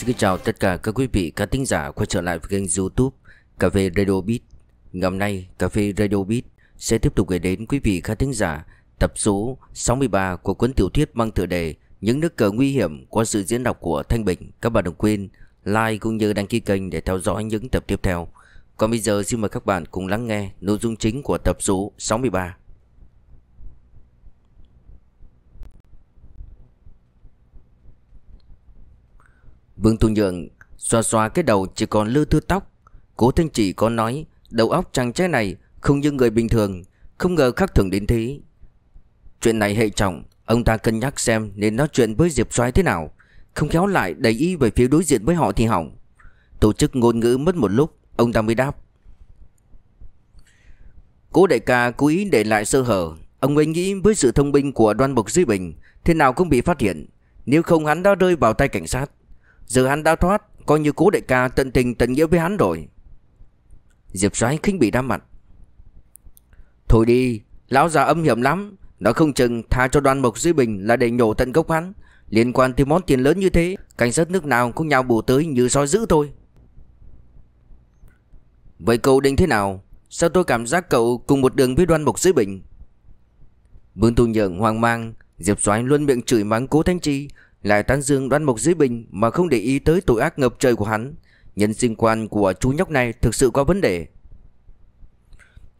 Xin kính chào tất cả các quý vị các thính giả quay trở lại với kênh youtube Cà phê Radio Beat Ngày hôm nay Cà phê Radio Beat sẽ tiếp tục gửi đến quý vị các thính giả tập số 63 của cuốn tiểu thuyết mang tựa đề Những nước cờ nguy hiểm qua sự diễn đọc của Thanh Bình Các bạn đừng quên like cũng như đăng ký kênh để theo dõi những tập tiếp theo Còn bây giờ xin mời các bạn cùng lắng nghe nội dung chính của tập số 63 Vương Tu Nhượng xoa xoa cái đầu chỉ còn lư thưa tóc. Cố Thanh Chỉ có nói đầu óc chàng trai này không như người bình thường, không ngờ khắc thường đến thế. Chuyện này hệ trọng, ông ta cân nhắc xem nên nói chuyện với Diệp Soái thế nào. Không khéo lại đầy ý về phía đối diện với họ thì hỏng. Tổ chức ngôn ngữ mất một lúc, ông ta mới đáp. Cố đại ca cố ý để lại sơ hở, ông ấy nghĩ với sự thông minh của đoan bộc Duy Bình, thế nào cũng bị phát hiện. Nếu không hắn đã rơi vào tay cảnh sát Giờ hắn đã thoát Coi như cố đại ca tận tình tận nghĩa với hắn rồi Diệp xoáy khinh bị đam mặt Thôi đi Lão già âm hiểm lắm Nó không chừng tha cho đoàn mộc dưới bình là để nhổ tận gốc hắn Liên quan tới món tiền lớn như thế Cảnh sát nước nào cũng nhau bù tới như soi dữ thôi Vậy cậu định thế nào Sao tôi cảm giác cậu cùng một đường với đoan mộc dưới bình Vương Tu Nhượng hoang mang Diệp Soái luôn miệng chửi mắng Cố Thanh Chi lại tán dương đoan mục dưới bình mà không để ý tới tội ác ngập trời của hắn. Nhân sinh quan của chú nhóc này thực sự có vấn đề.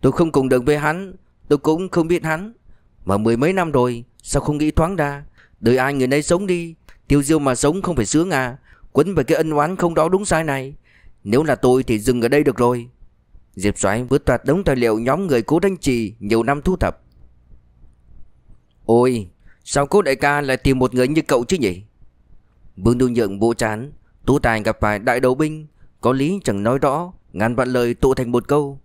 Tôi không cùng đường với hắn, tôi cũng không biết hắn. Mà mười mấy năm rồi, sao không nghĩ thoáng ra? Đời ai người nấy sống đi, tiêu diêu mà sống không phải sướng à, quấn về cái ân oán không đó đúng sai này. Nếu là tôi thì dừng ở đây được rồi. Diệp Soái vứt toạt đống tài liệu nhóm người cố đánh trì nhiều năm thu thập. Ôi, Sao cô đại ca lại tìm một người như cậu chứ nhỉ Vương Đu Nhượng vô chán Tú Tài gặp phải đại đầu binh Có lý chẳng nói rõ Ngàn vạn lời tụ thành một câu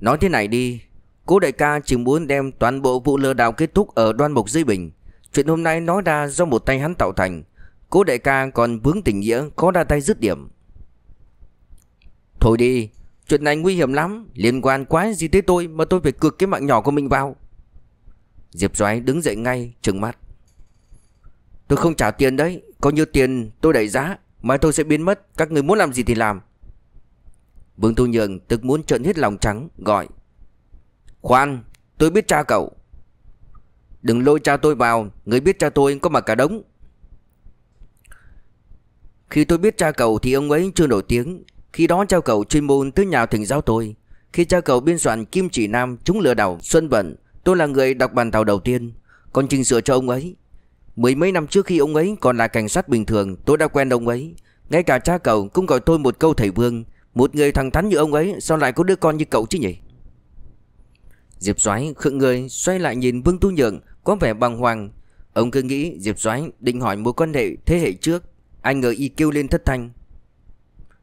Nói thế này đi Cô đại ca chỉ muốn đem toàn bộ vụ lừa đảo kết thúc ở đoan mục dưới bình Chuyện hôm nay nói ra do một tay hắn tạo thành Cô đại ca còn vướng tình nghĩa có ra tay dứt điểm Thôi đi Chuyện này nguy hiểm lắm Liên quan quá gì tới tôi mà tôi phải cược cái mạng nhỏ của mình vào Diệp Doái đứng dậy ngay trừng mắt Tôi không trả tiền đấy Có nhiêu tiền tôi đẩy giá Mai tôi sẽ biến mất Các người muốn làm gì thì làm Vương Thu Nhường tức muốn trợn hết lòng trắng Gọi Khoan tôi biết cha cậu Đừng lôi cha tôi vào Người biết cha tôi có mặt cả đống Khi tôi biết cha cậu thì ông ấy chưa nổi tiếng Khi đó cha cậu chuyên môn tới nhà thỉnh giáo tôi Khi cha cậu biên soạn Kim Chỉ Nam chúng lừa đảo Xuân Vận Tôi là người đọc bản thảo đầu tiên Còn trình sửa cho ông ấy mười mấy năm trước khi ông ấy còn là cảnh sát bình thường Tôi đã quen ông ấy Ngay cả cha cậu cũng gọi tôi một câu thầy vương Một người thẳng thắn như ông ấy Sao lại có đứa con như cậu chứ nhỉ Diệp Soái khựng người xoay lại nhìn Vương Tu Nhượng có vẻ bàng hoàng. Ông cứ nghĩ Diệp Soái định hỏi mối quan hệ thế hệ trước, anh ngờ y kêu lên thất thanh.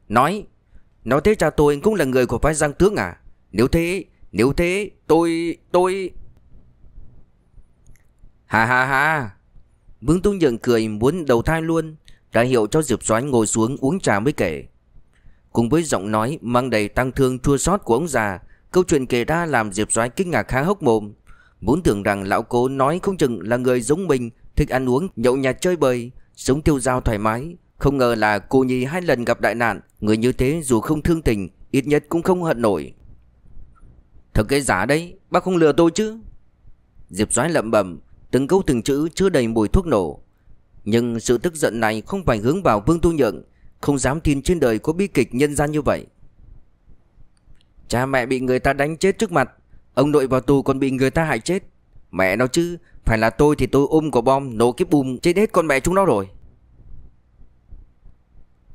Nói, nói thế cha tôi cũng là người của phái Giang Tướng à? Nếu thế, nếu thế, tôi tôi Ha ha ha. Vương Tung Nhượng cười muốn đầu thai luôn, ra hiệu cho Diệp Soái ngồi xuống uống trà mới kể. Cùng với giọng nói mang đầy tăng thương chua xót của ông già, câu chuyện kể ra làm Diệp Soái kinh ngạc há hốc mồm. Vốn tưởng rằng lão cố nói không chừng là người giống mình, thích ăn uống, nhậu nhạt chơi bời, sống tiêu dao thoải mái, không ngờ là cô nhi hai lần gặp đại nạn, người như thế dù không thương tình, ít nhất cũng không hận nổi. Thật cái giả đấy, bác không lừa tôi chứ? Diệp Soái lẩm bẩm, từng câu từng chữ chứa đầy mùi thuốc nổ. Nhưng sự tức giận này không phải hướng vào Vương Tu Nhượng, không dám tin trên đời có bi kịch nhân gian như vậy. Cha mẹ bị người ta đánh chết trước mặt, ông nội vào tù còn bị người ta hại chết. Mẹ nó chứ, phải là tôi thì tôi ôm quả bom nổ kiếp bùm chết hết con mẹ chúng nó rồi.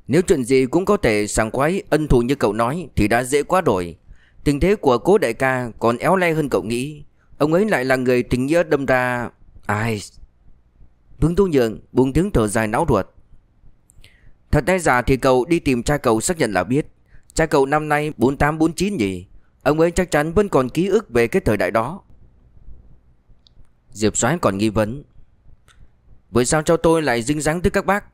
Nếu chuyện gì cũng có thể sàng khoái ân thù như cậu nói thì đã dễ quá rồi. Tình thế của cố đại ca còn éo le hơn cậu nghĩ. Ông ấy lại là người tình nghĩa đâm ra Ai Vương Tu Nhượng buông tiếng thở dài não ruột Thật ra già thì cậu đi tìm cha cậu xác nhận là biết Cha cậu năm nay 48-49 nhỉ Ông ấy chắc chắn vẫn còn ký ức về cái thời đại đó Diệp Soái còn nghi vấn Vậy sao cho tôi lại dính dáng tới các bác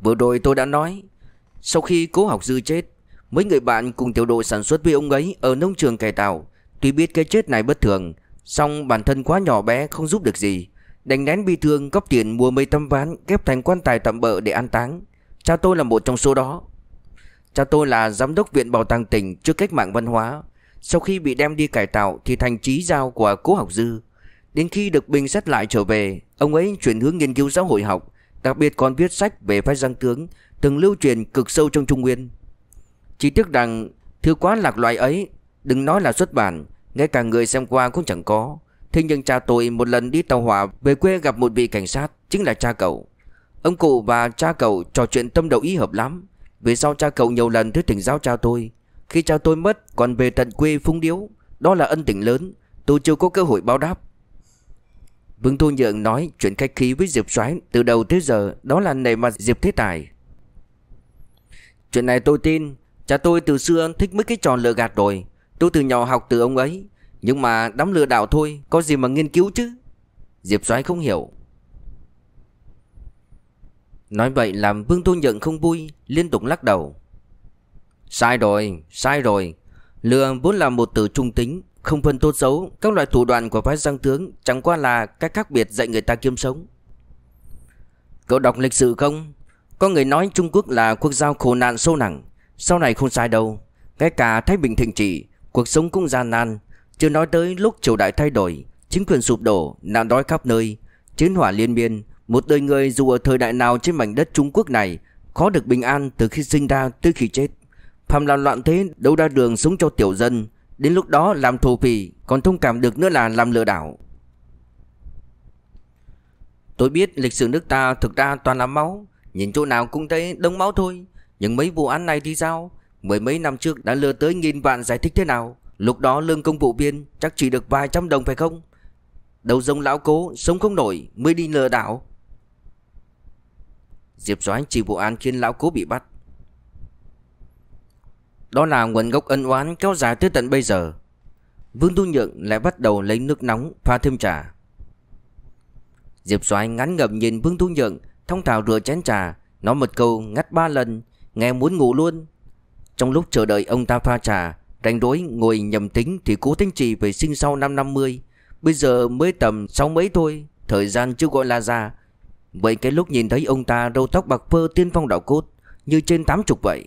Vừa rồi tôi đã nói Sau khi cố học dư chết Mấy người bạn cùng tiểu đội sản xuất với ông ấy Ở nông trường cải tạo Tuy biết cái chết này bất thường xong bản thân quá nhỏ bé không giúp được gì Đánh nén bi thương góp tiền mua mấy tấm ván Ghép thành quan tài tạm bỡ để an táng Cha tôi là một trong số đó Cha tôi là giám đốc viện bảo tàng tỉnh Trước cách mạng văn hóa Sau khi bị đem đi cải tạo Thì thành trí giao của cố học dư Đến khi được bình xét lại trở về Ông ấy chuyển hướng nghiên cứu xã hội học Đặc biệt còn viết sách về phái giang tướng Từng lưu truyền cực sâu trong Trung Nguyên Chỉ tiếc rằng Thứ quá lạc loại ấy Đừng nói là xuất bản ngay cả người xem qua cũng chẳng có Thế nhưng cha tôi một lần đi tàu hỏa Về quê gặp một vị cảnh sát Chính là cha cậu Ông cụ và cha cậu trò chuyện tâm đầu ý hợp lắm Vì sau cha cậu nhiều lần thứ tỉnh giao cha tôi Khi cha tôi mất còn về tận quê phúng điếu Đó là ân tình lớn Tôi chưa có cơ hội báo đáp Vương Thu Nhượng nói chuyện khách khí với Diệp Soái từ đầu tới giờ đó là nề mặt Diệp Thế Tài. Chuyện này tôi tin, cha tôi từ xưa thích mấy cái trò lừa gạt rồi, Tôi từ nhỏ học từ ông ấy Nhưng mà đám lừa đảo thôi Có gì mà nghiên cứu chứ Diệp soái không hiểu Nói vậy làm Vương Tô Nhượng không vui Liên tục lắc đầu Sai rồi, sai rồi Lừa vốn là một từ trung tính Không phân tốt xấu Các loại thủ đoạn của phái giang tướng Chẳng qua là cách khác biệt dạy người ta kiếm sống Cậu đọc lịch sử không? Có người nói Trung Quốc là quốc gia khổ nạn sâu nặng Sau này không sai đâu Ngay cả Thái Bình Thịnh Trị Cuộc sống cũng gian nan Chưa nói tới lúc triều đại thay đổi Chính quyền sụp đổ, nạn đói khắp nơi Chiến hỏa liên miên Một đời người dù ở thời đại nào trên mảnh đất Trung Quốc này Khó được bình an từ khi sinh ra tới khi chết phàm làm loạn thế đâu ra đường sống cho tiểu dân Đến lúc đó làm thù phỉ Còn thông cảm được nữa là làm lừa đảo Tôi biết lịch sử nước ta thực ra toàn là máu Nhìn chỗ nào cũng thấy đông máu thôi Nhưng mấy vụ án này thì sao mười mấy năm trước đã lừa tới nghìn vạn giải thích thế nào Lúc đó lương công vụ viên chắc chỉ được vài trăm đồng phải không Đầu giống lão cố sống không nổi mới đi lừa đảo Diệp Doãn chỉ vụ án khiến lão cố bị bắt Đó là nguồn gốc ân oán kéo dài tới tận bây giờ Vương Tu Nhượng lại bắt đầu lấy nước nóng pha thêm trà Diệp Doãn ngắn ngầm nhìn Vương Tu Nhượng Thông thào rửa chén trà Nói một câu ngắt ba lần Nghe muốn ngủ luôn trong lúc chờ đợi ông ta pha trà Rảnh đối ngồi nhầm tính Thì cố Thanh Trì về sinh sau năm 50 Bây giờ mới tầm sáu mấy thôi Thời gian chưa gọi là già Vậy cái lúc nhìn thấy ông ta râu tóc bạc phơ tiên phong đạo cốt Như trên tám chục vậy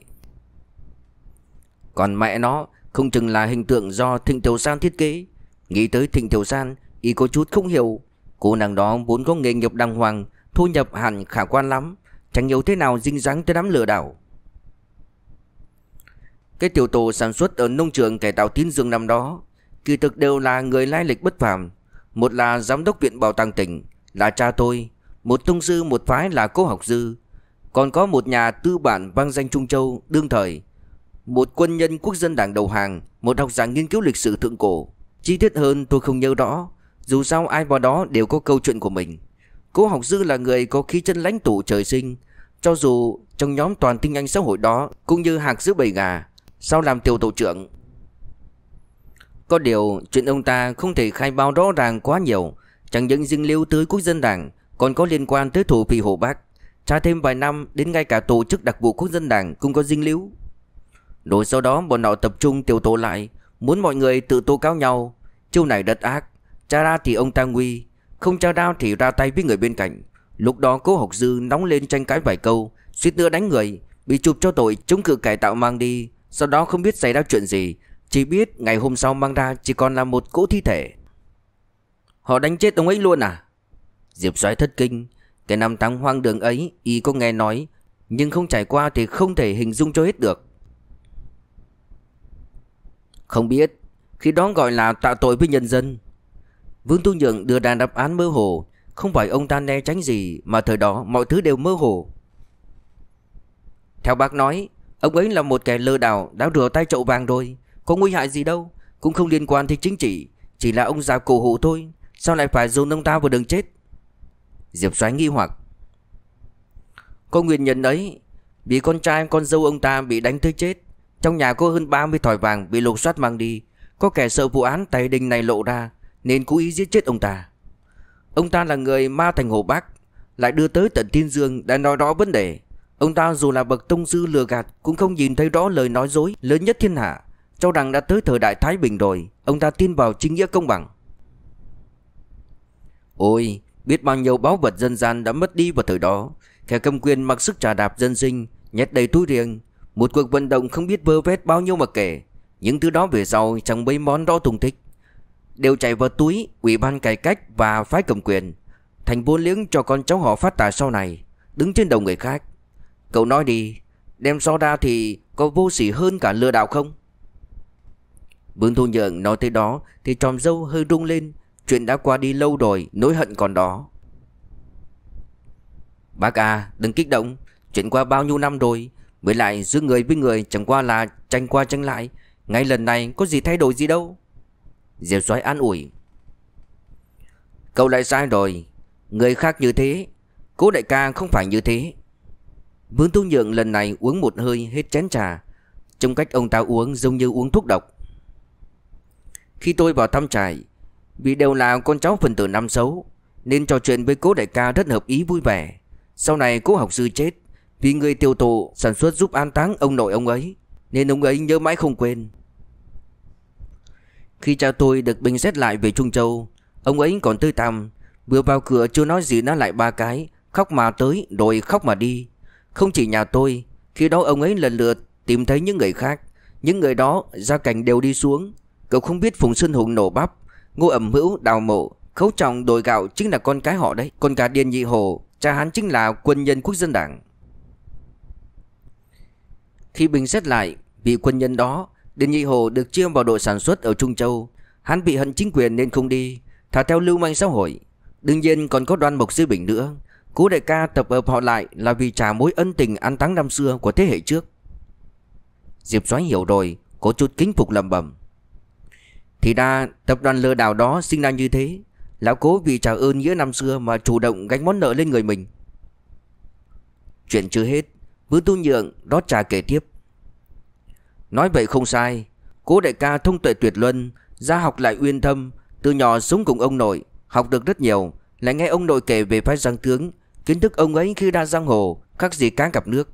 Còn mẹ nó Không chừng là hình tượng do Thịnh Tiểu San thiết kế Nghĩ tới Thịnh Tiểu San Y có chút không hiểu Cô nàng đó vốn có nghề nghiệp đàng hoàng Thu nhập hẳn khả quan lắm Chẳng hiểu thế nào dinh dáng tới đám lừa đảo cái tiểu tổ sản xuất ở nông trường cải tạo tín dương năm đó Kỳ thực đều là người lai lịch bất phàm Một là giám đốc viện bảo tàng tỉnh Là cha tôi Một thông sư một phái là cố học dư Còn có một nhà tư bản vang danh Trung Châu đương thời Một quân nhân quốc dân đảng đầu hàng Một học giả nghiên cứu lịch sử thượng cổ Chi tiết hơn tôi không nhớ rõ Dù sao ai vào đó đều có câu chuyện của mình Cố học dư là người có khí chân lãnh tụ trời sinh Cho dù trong nhóm toàn tinh anh xã hội đó Cũng như hạc giữa bầy gà sau làm tiểu tổ trưởng Có điều chuyện ông ta không thể khai báo rõ ràng quá nhiều Chẳng những dinh lưu tới quốc dân đảng Còn có liên quan tới thủ phỉ Hồ Bắc Tra thêm vài năm đến ngay cả tổ chức đặc vụ quốc dân đảng cũng có dinh lưu Rồi sau đó bọn họ tập trung tiểu tổ lại Muốn mọi người tự tố cáo nhau Chiêu này đất ác Tra ra thì ông ta nguy Không tra đao thì ra tay với người bên cạnh Lúc đó cố học dư nóng lên tranh cãi vài câu Suýt nữa đánh người Bị chụp cho tội chống cự cải tạo mang đi sau đó không biết xảy ra chuyện gì Chỉ biết ngày hôm sau mang ra chỉ còn là một cỗ thi thể Họ đánh chết ông ấy luôn à Diệp soái thất kinh Cái năm tháng hoang đường ấy Y có nghe nói Nhưng không trải qua thì không thể hình dung cho hết được Không biết Khi đó gọi là tạo tội với nhân dân Vương Tu Nhượng đưa đàn đáp án mơ hồ Không phải ông ta né tránh gì Mà thời đó mọi thứ đều mơ hồ Theo bác nói Ông ấy là một kẻ lừa đảo đã rửa tay chậu vàng rồi Có nguy hại gì đâu Cũng không liên quan tới chính trị Chỉ là ông già cổ hủ thôi Sao lại phải dồn ông ta vào đường chết Diệp xoáy nghi hoặc Có nguyên nhân đấy bị con trai con dâu ông ta bị đánh tới chết Trong nhà có hơn 30 thỏi vàng bị lục soát mang đi Có kẻ sợ vụ án tài đình này lộ ra Nên cố ý giết chết ông ta Ông ta là người ma thành hồ Bắc Lại đưa tới tận Tiên Dương đã nói đó vấn đề Ông ta dù là bậc tông sư lừa gạt cũng không nhìn thấy rõ lời nói dối lớn nhất thiên hạ. Cho rằng đã tới thời đại Thái Bình rồi, ông ta tin vào chính nghĩa công bằng. Ôi, biết bao nhiêu báu vật dân gian đã mất đi vào thời đó. Kẻ cầm quyền mặc sức trà đạp dân sinh, nhét đầy túi riêng. Một cuộc vận động không biết vơ vét bao nhiêu mà kể. Những thứ đó về sau chẳng mấy món đó tung thích, Đều chạy vào túi, ủy ban cải cách và phái cầm quyền. Thành vô liếng cho con cháu họ phát tài sau này, đứng trên đầu người khác Cậu nói đi Đem soda thì có vô sỉ hơn cả lừa đảo không Vương Thu Nhượng nói tới đó Thì tròm dâu hơi rung lên Chuyện đã qua đi lâu rồi Nỗi hận còn đó Bác à đừng kích động Chuyện qua bao nhiêu năm rồi Với lại giữa người với người chẳng qua là tranh qua tranh lại Ngay lần này có gì thay đổi gì đâu Diệp Soái an ủi Cậu lại sai rồi Người khác như thế Cố đại ca không phải như thế Vương Tu Nhượng lần này uống một hơi hết chén trà Trong cách ông ta uống giống như uống thuốc độc Khi tôi vào thăm trại Vì đều là con cháu phần tử năm xấu Nên trò chuyện với cố đại ca rất hợp ý vui vẻ Sau này cố học sư chết Vì người tiêu thụ sản xuất giúp an táng ông nội ông ấy Nên ông ấy nhớ mãi không quên Khi cha tôi được bình xét lại về Trung Châu Ông ấy còn tươi tằm Vừa vào cửa chưa nói gì nó lại ba cái Khóc mà tới rồi khóc mà đi không chỉ nhà tôi Khi đó ông ấy lần lượt tìm thấy những người khác Những người đó gia cảnh đều đi xuống Cậu không biết Phùng Xuân Hùng nổ bắp Ngô ẩm hữu đào mộ Khấu trọng đồi gạo chính là con cái họ đấy Con cả Điền Nhị Hồ Cha hắn chính là quân nhân quốc dân đảng Khi bình xét lại Vị quân nhân đó Điền Nhị Hồ được chia vào đội sản xuất ở Trung Châu Hắn bị hận chính quyền nên không đi Thả theo lưu manh xã hội Đương nhiên còn có đoan mộc sư bình nữa Cố đại ca tập hợp họ lại là vì trả mối ân tình ăn táng năm xưa của thế hệ trước. Diệp Soái hiểu rồi, có chút kính phục lẩm bẩm. Thì ra tập đoàn lừa đảo đó sinh ra như thế, lão cố vì trả ơn nghĩa năm xưa mà chủ động gánh món nợ lên người mình. Chuyện chưa hết, Bứa Tu Nhượng đó trà kể tiếp. Nói vậy không sai, cố đại ca thông tuệ tuyệt luân, gia học lại uyên thâm, từ nhỏ sống cùng ông nội, học được rất nhiều, lại nghe ông nội kể về phái giang tướng, Kiến thức ông ấy khi ra giang hồ Khác gì cá gặp nước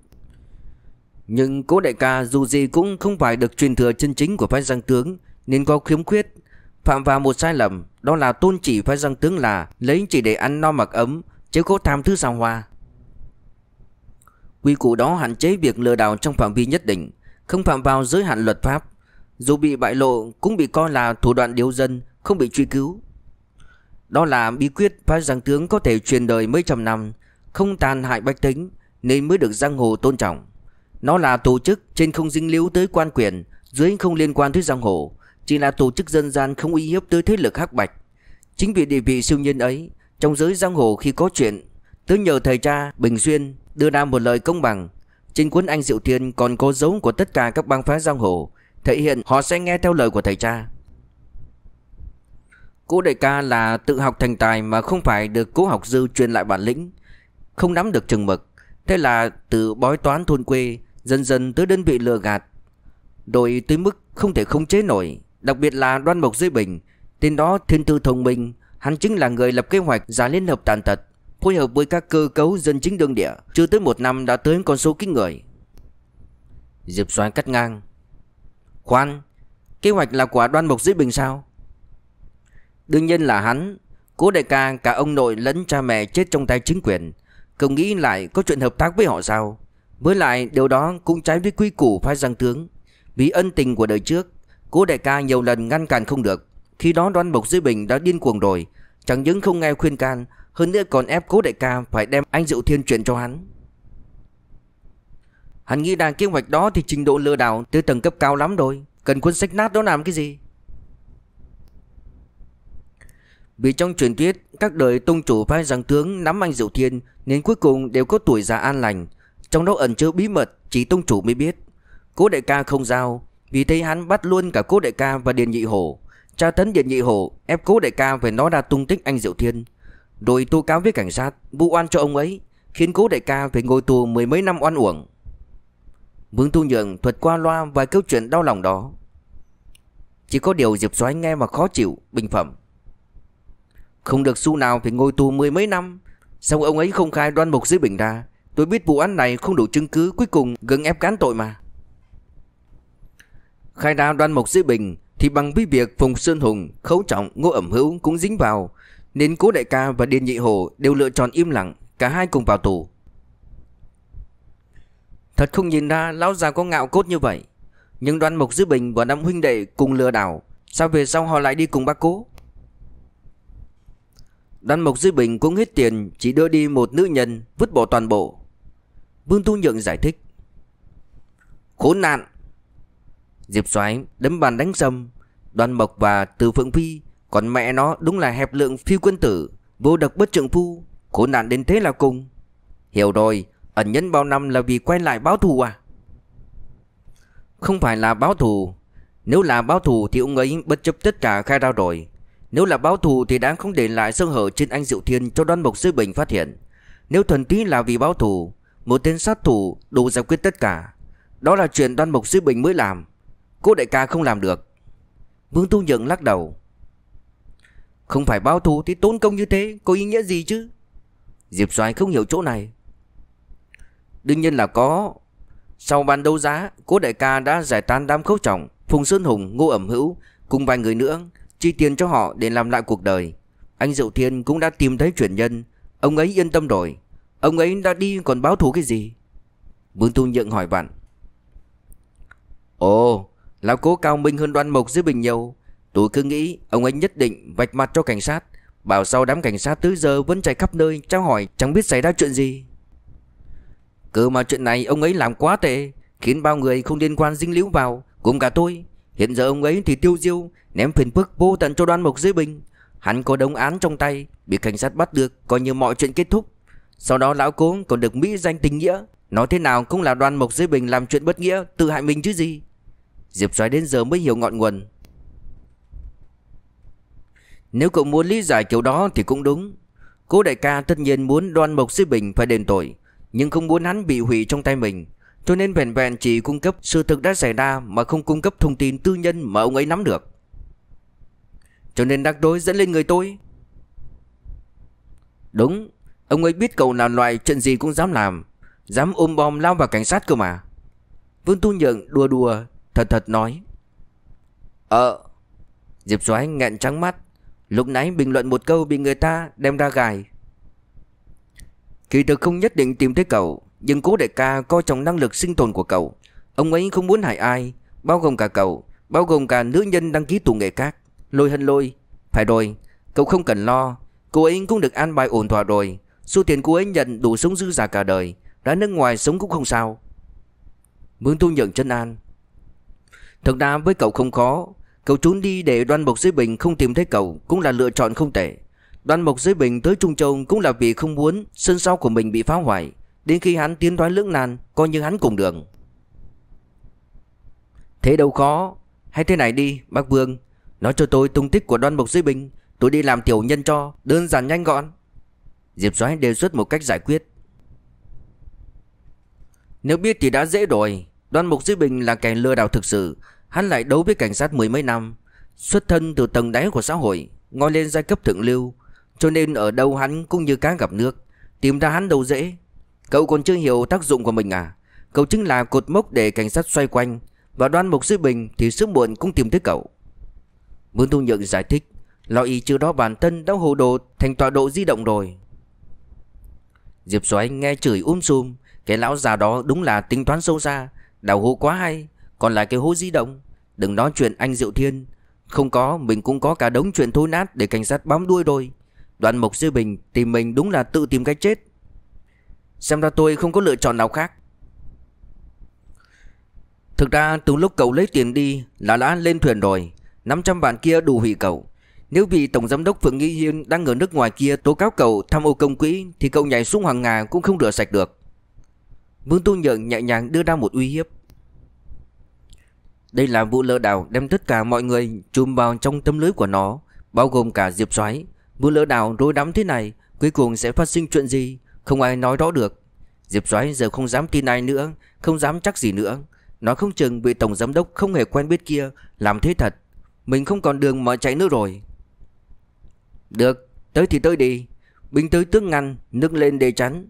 Nhưng cố đại ca dù gì cũng không phải được truyền thừa chân chính của phái giang tướng Nên có khiếm khuyết Phạm vào một sai lầm Đó là tôn chỉ phái giang tướng là Lấy chỉ để ăn no mặc ấm Chứ cố tham thứ sao hoa Quy củ đó hạn chế việc lừa đảo trong phạm vi nhất định Không phạm vào giới hạn luật pháp Dù bị bại lộ cũng bị coi là thủ đoạn điều dân Không bị truy cứu Đó là bí quyết phái giang tướng có thể truyền đời mấy trăm năm không tàn hại bách tính nên mới được giang hồ tôn trọng. Nó là tổ chức trên không dính líu tới quan quyền, dưới không liên quan tới giang hồ, chỉ là tổ chức dân gian không uy hiếp tới thế lực hắc bạch. Chính vì địa vị siêu nhân ấy, trong giới giang hồ khi có chuyện, tớ nhờ thầy cha Bình duyên đưa ra một lời công bằng. Trên cuốn Anh Diệu Thiên còn có dấu của tất cả các bang phái giang hồ, thể hiện họ sẽ nghe theo lời của thầy cha. Cố đại ca là tự học thành tài mà không phải được cố học dư truyền lại bản lĩnh không nắm được chừng mực. Thế là từ bói toán thôn quê dần dần tới đơn vị lừa gạt. Đội tới mức không thể khống chế nổi, đặc biệt là Đoan Mộc dưới Bình, tên đó thiên tư thông minh, hắn chính là người lập kế hoạch giả liên hợp tàn tật, phối hợp với các cơ cấu dân chính đương địa, chưa tới một năm đã tới con số kinh người. Diệp Soan cắt ngang. Khoan, kế hoạch là của Đoan Mộc dưới Bình sao? Đương nhiên là hắn, cố đại ca cả ông nội lẫn cha mẹ chết trong tay chính quyền. Cậu nghĩ lại có chuyện hợp tác với họ sao Với lại điều đó cũng trái với quy củ phái giang tướng Vì ân tình của đời trước Cố đại ca nhiều lần ngăn cản không được Khi đó đoan bộc dưới bình đã điên cuồng rồi Chẳng những không nghe khuyên can Hơn nữa còn ép cố đại ca phải đem anh Diệu Thiên chuyển cho hắn Hắn nghĩ rằng kế hoạch đó thì trình độ lừa đảo tới tầng cấp cao lắm rồi Cần cuốn sách nát đó làm cái gì Vì trong truyền thuyết Các đời tông chủ phái giang tướng nắm anh Diệu Thiên Nên cuối cùng đều có tuổi già an lành Trong đó ẩn chứa bí mật Chỉ tông chủ mới biết Cố đại ca không giao Vì thế hắn bắt luôn cả cố đại ca và Điền Nhị Hổ Tra tấn Điền Nhị Hổ ép cố đại ca về nói ra tung tích anh Diệu Thiên Rồi tố cáo với cảnh sát Vụ oan cho ông ấy Khiến cố đại ca phải ngồi tù mười mấy năm oan uổng Vương Tu Nhượng thuật qua loa vài câu chuyện đau lòng đó Chỉ có điều Diệp Soái nghe mà khó chịu Bình phẩm không được xu nào thì ngồi tù mười mấy năm Xong ông ấy không khai đoan mục dưới bình ra Tôi biết vụ án này không đủ chứng cứ Cuối cùng gần ép cán tội mà Khai ra đoan mục dưới bình Thì bằng với việc Phùng Sơn Hùng Khấu Trọng, Ngô Ẩm Hữu cũng dính vào Nên Cố Đại Ca và Điền Nhị Hồ Đều lựa chọn im lặng Cả hai cùng vào tù Thật không nhìn ra lão già có ngạo cốt như vậy Nhưng đoan mục dưới bình và năm huynh đệ cùng lừa đảo Sao về sau họ lại đi cùng bác cố Đan Mộc Duy Bình cũng hết tiền Chỉ đưa đi một nữ nhân vứt bỏ toàn bộ Vương Tu Nhượng giải thích Khốn nạn Diệp Soái đấm bàn đánh sầm Đoàn Mộc và Từ Phượng Phi Còn mẹ nó đúng là hẹp lượng phi quân tử Vô độc bất trượng phu Khốn nạn đến thế là cùng Hiểu rồi Ẩn nhân bao năm là vì quay lại báo thù à Không phải là báo thù Nếu là báo thù thì ông ấy bất chấp tất cả khai ra rồi nếu là báo thù thì đáng không để lại sơ hở trên anh Diệu Thiên cho đoan mục sư bình phát hiện. Nếu thuần túy là vì báo thù, một tên sát thủ đủ giải quyết tất cả. Đó là chuyện đoan mục sư bình mới làm. Cô đại ca không làm được. Vương Tu Nhượng lắc đầu. Không phải báo thù thì tốn công như thế có ý nghĩa gì chứ? Diệp Soái không hiểu chỗ này. Đương nhiên là có. Sau bàn đấu giá, cố đại ca đã giải tan đám khấu trọng, Phùng Sơn Hùng, Ngô Ẩm Hữu cùng vài người nữa chi tiền cho họ để làm lại cuộc đời. Anh Diệu Thiên cũng đã tìm thấy chuyển nhân, ông ấy yên tâm rồi. Ông ấy đã đi còn báo thù cái gì? Vương Tu Nhượng hỏi bạn. Ồ, lão cố cao minh hơn đoan mộc dưới bình nhiều. Tôi cứ nghĩ ông ấy nhất định vạch mặt cho cảnh sát, bảo sau đám cảnh sát tới giờ vẫn chạy khắp nơi trao hỏi chẳng biết xảy ra chuyện gì. Cứ mà chuyện này ông ấy làm quá tệ, khiến bao người không liên quan dính líu vào, cùng cả tôi. Hiện giờ ông ấy thì tiêu diêu Ném phiền phức vô tận cho đoan mục dưới bình Hắn có đống án trong tay Bị cảnh sát bắt được coi như mọi chuyện kết thúc Sau đó lão cố còn được Mỹ danh tình nghĩa Nói thế nào cũng là đoan mục dưới bình làm chuyện bất nghĩa Tự hại mình chứ gì Diệp xoáy đến giờ mới hiểu ngọn nguồn Nếu cậu muốn lý giải kiểu đó thì cũng đúng Cố đại ca tất nhiên muốn đoan mộc sư bình phải đền tội Nhưng không muốn hắn bị hủy trong tay mình cho nên vẹn vẹn chỉ cung cấp sự thực đã xảy ra mà không cung cấp thông tin tư nhân mà ông ấy nắm được. Cho nên đắc đối dẫn lên người tôi. Đúng, ông ấy biết cậu là loại chuyện gì cũng dám làm, dám ôm bom lao vào cảnh sát cơ mà. Vương Tu Nhượng đùa đùa, thật thật nói. Ờ, Diệp Doái nghẹn trắng mắt, lúc nãy bình luận một câu bị người ta đem ra gài. Kỳ thực không nhất định tìm thấy cậu, nhưng cố đại ca coi trọng năng lực sinh tồn của cậu Ông ấy không muốn hại ai Bao gồm cả cậu Bao gồm cả nữ nhân đăng ký tù nghệ khác Lôi hân lôi Phải rồi Cậu không cần lo Cô ấy cũng được an bài ổn thỏa rồi Số tiền cô ấy nhận đủ sống dư giả cả đời Ra nước ngoài sống cũng không sao Mương thu nhận chân an thật ra với cậu không khó Cậu trốn đi để đoan mộc dưới bình không tìm thấy cậu Cũng là lựa chọn không tệ Đoan mộc dưới bình tới Trung Châu Cũng là vì không muốn sân sau của mình bị phá hoại Đến khi hắn tiến thoái lưỡng nan Coi như hắn cùng đường Thế đâu khó Hay thế này đi bác Vương Nói cho tôi tung tích của đoan mục dưới bình Tôi đi làm tiểu nhân cho Đơn giản nhanh gọn Diệp Soái đề xuất một cách giải quyết Nếu biết thì đã dễ rồi Đoan Mục dưới Bình là kẻ lừa đảo thực sự Hắn lại đấu với cảnh sát mười mấy năm Xuất thân từ tầng đáy của xã hội Ngoi lên giai cấp thượng lưu Cho nên ở đâu hắn cũng như cá gặp nước Tìm ra hắn đâu dễ Cậu còn chưa hiểu tác dụng của mình à Cậu chính là cột mốc để cảnh sát xoay quanh Và đoan mục dưới bình thì sớm muộn cũng tìm thấy cậu Vương Thu Nhượng giải thích Lo ý trước đó bản thân đã hồ đồ thành tọa độ di động rồi Diệp Xoáy nghe chửi um sùm Cái lão già đó đúng là tính toán sâu xa Đào hố quá hay Còn lại cái hố di động Đừng nói chuyện anh Diệu Thiên Không có mình cũng có cả đống chuyện thối nát để cảnh sát bám đuôi rồi Đoàn Mộc Dư Bình tìm mình đúng là tự tìm cách chết Xem ra tôi không có lựa chọn nào khác Thực ra từ lúc cậu lấy tiền đi là đã lên thuyền rồi 500 bạn kia đủ hủy cậu Nếu vì Tổng Giám đốc Phượng Nghi Hiên đang ở nước ngoài kia tố cáo cậu tham ô công quỹ Thì cậu nhảy xuống hoàng ngà cũng không rửa sạch được Vương Tu Nhượng nhẹ nhàng đưa ra một uy hiếp Đây là vụ lỡ đảo đem tất cả mọi người chùm vào trong tấm lưới của nó Bao gồm cả Diệp Soái Vụ lỡ đảo rối đắm thế này Cuối cùng sẽ phát sinh chuyện gì không ai nói rõ được Diệp Soái giờ không dám tin ai nữa Không dám chắc gì nữa Nó không chừng bị tổng giám đốc không hề quen biết kia Làm thế thật Mình không còn đường mà chạy nữa rồi Được Tới thì tới đi Bình tới tướng ngăn nâng lên để chắn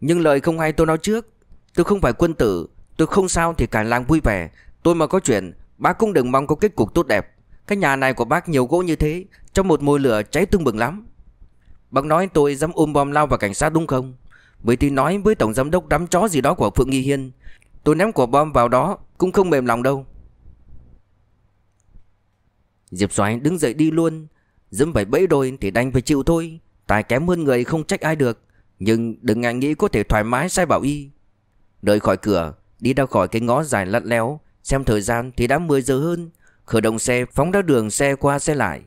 Nhưng lời không ai tôi nói trước Tôi không phải quân tử Tôi không sao thì cả làng vui vẻ Tôi mà có chuyện Bác cũng đừng mong có kết cục tốt đẹp Cái nhà này của bác nhiều gỗ như thế Trong một mồi lửa cháy tương bừng lắm Bác nói tôi dám ôm bom lao vào cảnh sát đúng không? Với tí nói với tổng giám đốc đám chó gì đó của Phượng Nghi Hiên Tôi ném quả bom vào đó cũng không mềm lòng đâu Diệp Soái đứng dậy đi luôn Dẫm phải bẫy đôi thì đành phải chịu thôi Tài kém hơn người không trách ai được Nhưng đừng ngại nghĩ có thể thoải mái sai bảo y Đợi khỏi cửa Đi ra khỏi cái ngõ dài lắt léo Xem thời gian thì đã 10 giờ hơn Khởi động xe phóng ra đường xe qua xe lại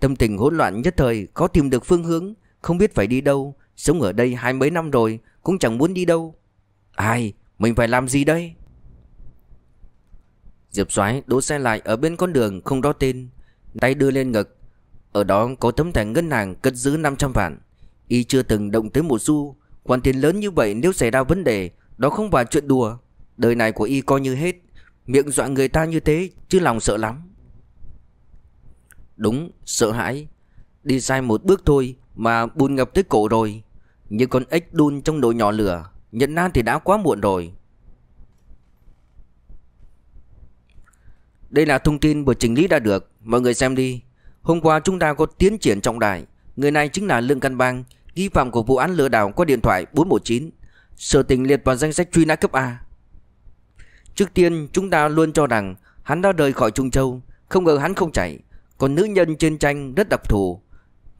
Tâm tình hỗn loạn nhất thời Khó tìm được phương hướng không biết phải đi đâu, sống ở đây hai mấy năm rồi cũng chẳng muốn đi đâu. Ai, mình phải làm gì đây? Diệp Soái đỗ xe lại ở bên con đường không rõ tên, tay đưa lên ngực. Ở đó có tấm thẻ ngân hàng cất giữ 500 vạn. Y chưa từng động tới một xu, khoản tiền lớn như vậy nếu xảy ra vấn đề, đó không phải chuyện đùa. Đời này của y coi như hết, miệng dọa người ta như thế chứ lòng sợ lắm. Đúng, sợ hãi. Đi sai một bước thôi, mà bùn ngập tới cổ rồi Như con ếch đun trong nồi nhỏ lửa Nhận ra thì đã quá muộn rồi Đây là thông tin vừa trình lý đã được Mọi người xem đi Hôm qua chúng ta có tiến triển trọng đại Người này chính là Lương Căn Bang Nghi phạm của vụ án lừa đảo qua điện thoại bốn một chín, Sở tình liệt vào danh sách truy nã cấp A Trước tiên chúng ta luôn cho rằng Hắn đã rời khỏi Trung Châu Không ngờ hắn không chạy Còn nữ nhân trên tranh rất đặc thù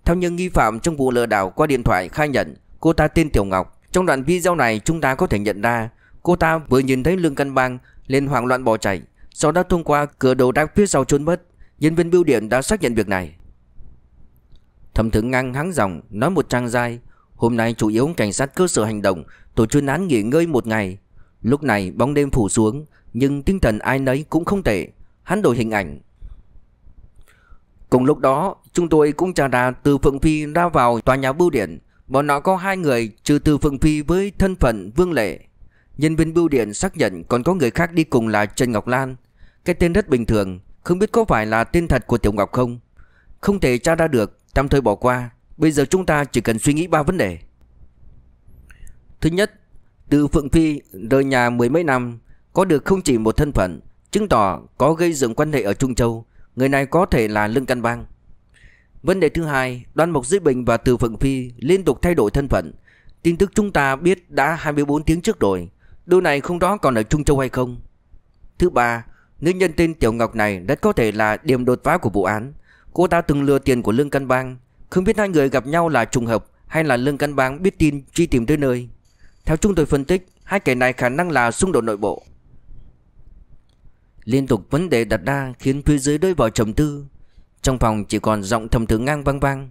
theo những nghi phạm trong vụ lừa đảo qua điện thoại khai nhận, cô ta tên Tiểu Ngọc. Trong đoạn video này chúng ta có thể nhận ra, cô ta vừa nhìn thấy Lương Căn Bang lên hoảng loạn bỏ chạy, sau đó thông qua cửa đầu đạc phía sau trốn mất. Nhân viên bưu điện đã xác nhận việc này. Thẩm thưởng ngang hắng dòng nói một trang dài, hôm nay chủ yếu cảnh sát cơ sở hành động, tổ chuyên án nghỉ ngơi một ngày. Lúc này bóng đêm phủ xuống, nhưng tinh thần ai nấy cũng không tệ. Hắn đổi hình ảnh, Cùng lúc đó, chúng tôi cũng tra ra từ Phượng Phi ra vào tòa nhà bưu điện. Bọn họ có hai người trừ từ Phượng Phi với thân phận Vương Lệ. Nhân viên bưu điện xác nhận còn có người khác đi cùng là Trần Ngọc Lan. Cái tên rất bình thường, không biết có phải là tên thật của Tiểu Ngọc không? Không thể tra ra được, tạm thời bỏ qua. Bây giờ chúng ta chỉ cần suy nghĩ ba vấn đề. Thứ nhất, từ Phượng Phi rời nhà mười mấy năm, có được không chỉ một thân phận, chứng tỏ có gây dựng quan hệ ở Trung Châu, Người này có thể là Lương Căn Bang Vấn đề thứ hai Đoan Mộc Duy Bình và Từ Phượng Phi liên tục thay đổi thân phận Tin tức chúng ta biết đã 24 tiếng trước rồi Đôi này không đó còn ở Trung Châu hay không Thứ ba Nữ nhân tên Tiểu Ngọc này rất có thể là điểm đột phá của vụ án Cô ta từng lừa tiền của Lương Căn Bang Không biết hai người gặp nhau là trùng hợp Hay là Lương Căn Bang biết tin truy tìm tới nơi Theo chúng tôi phân tích Hai kẻ này khả năng là xung đột nội bộ Liên tục vấn đề đặt ra khiến phía dưới đôi vợ chồng tư Trong phòng chỉ còn giọng thầm thứ ngang vang vang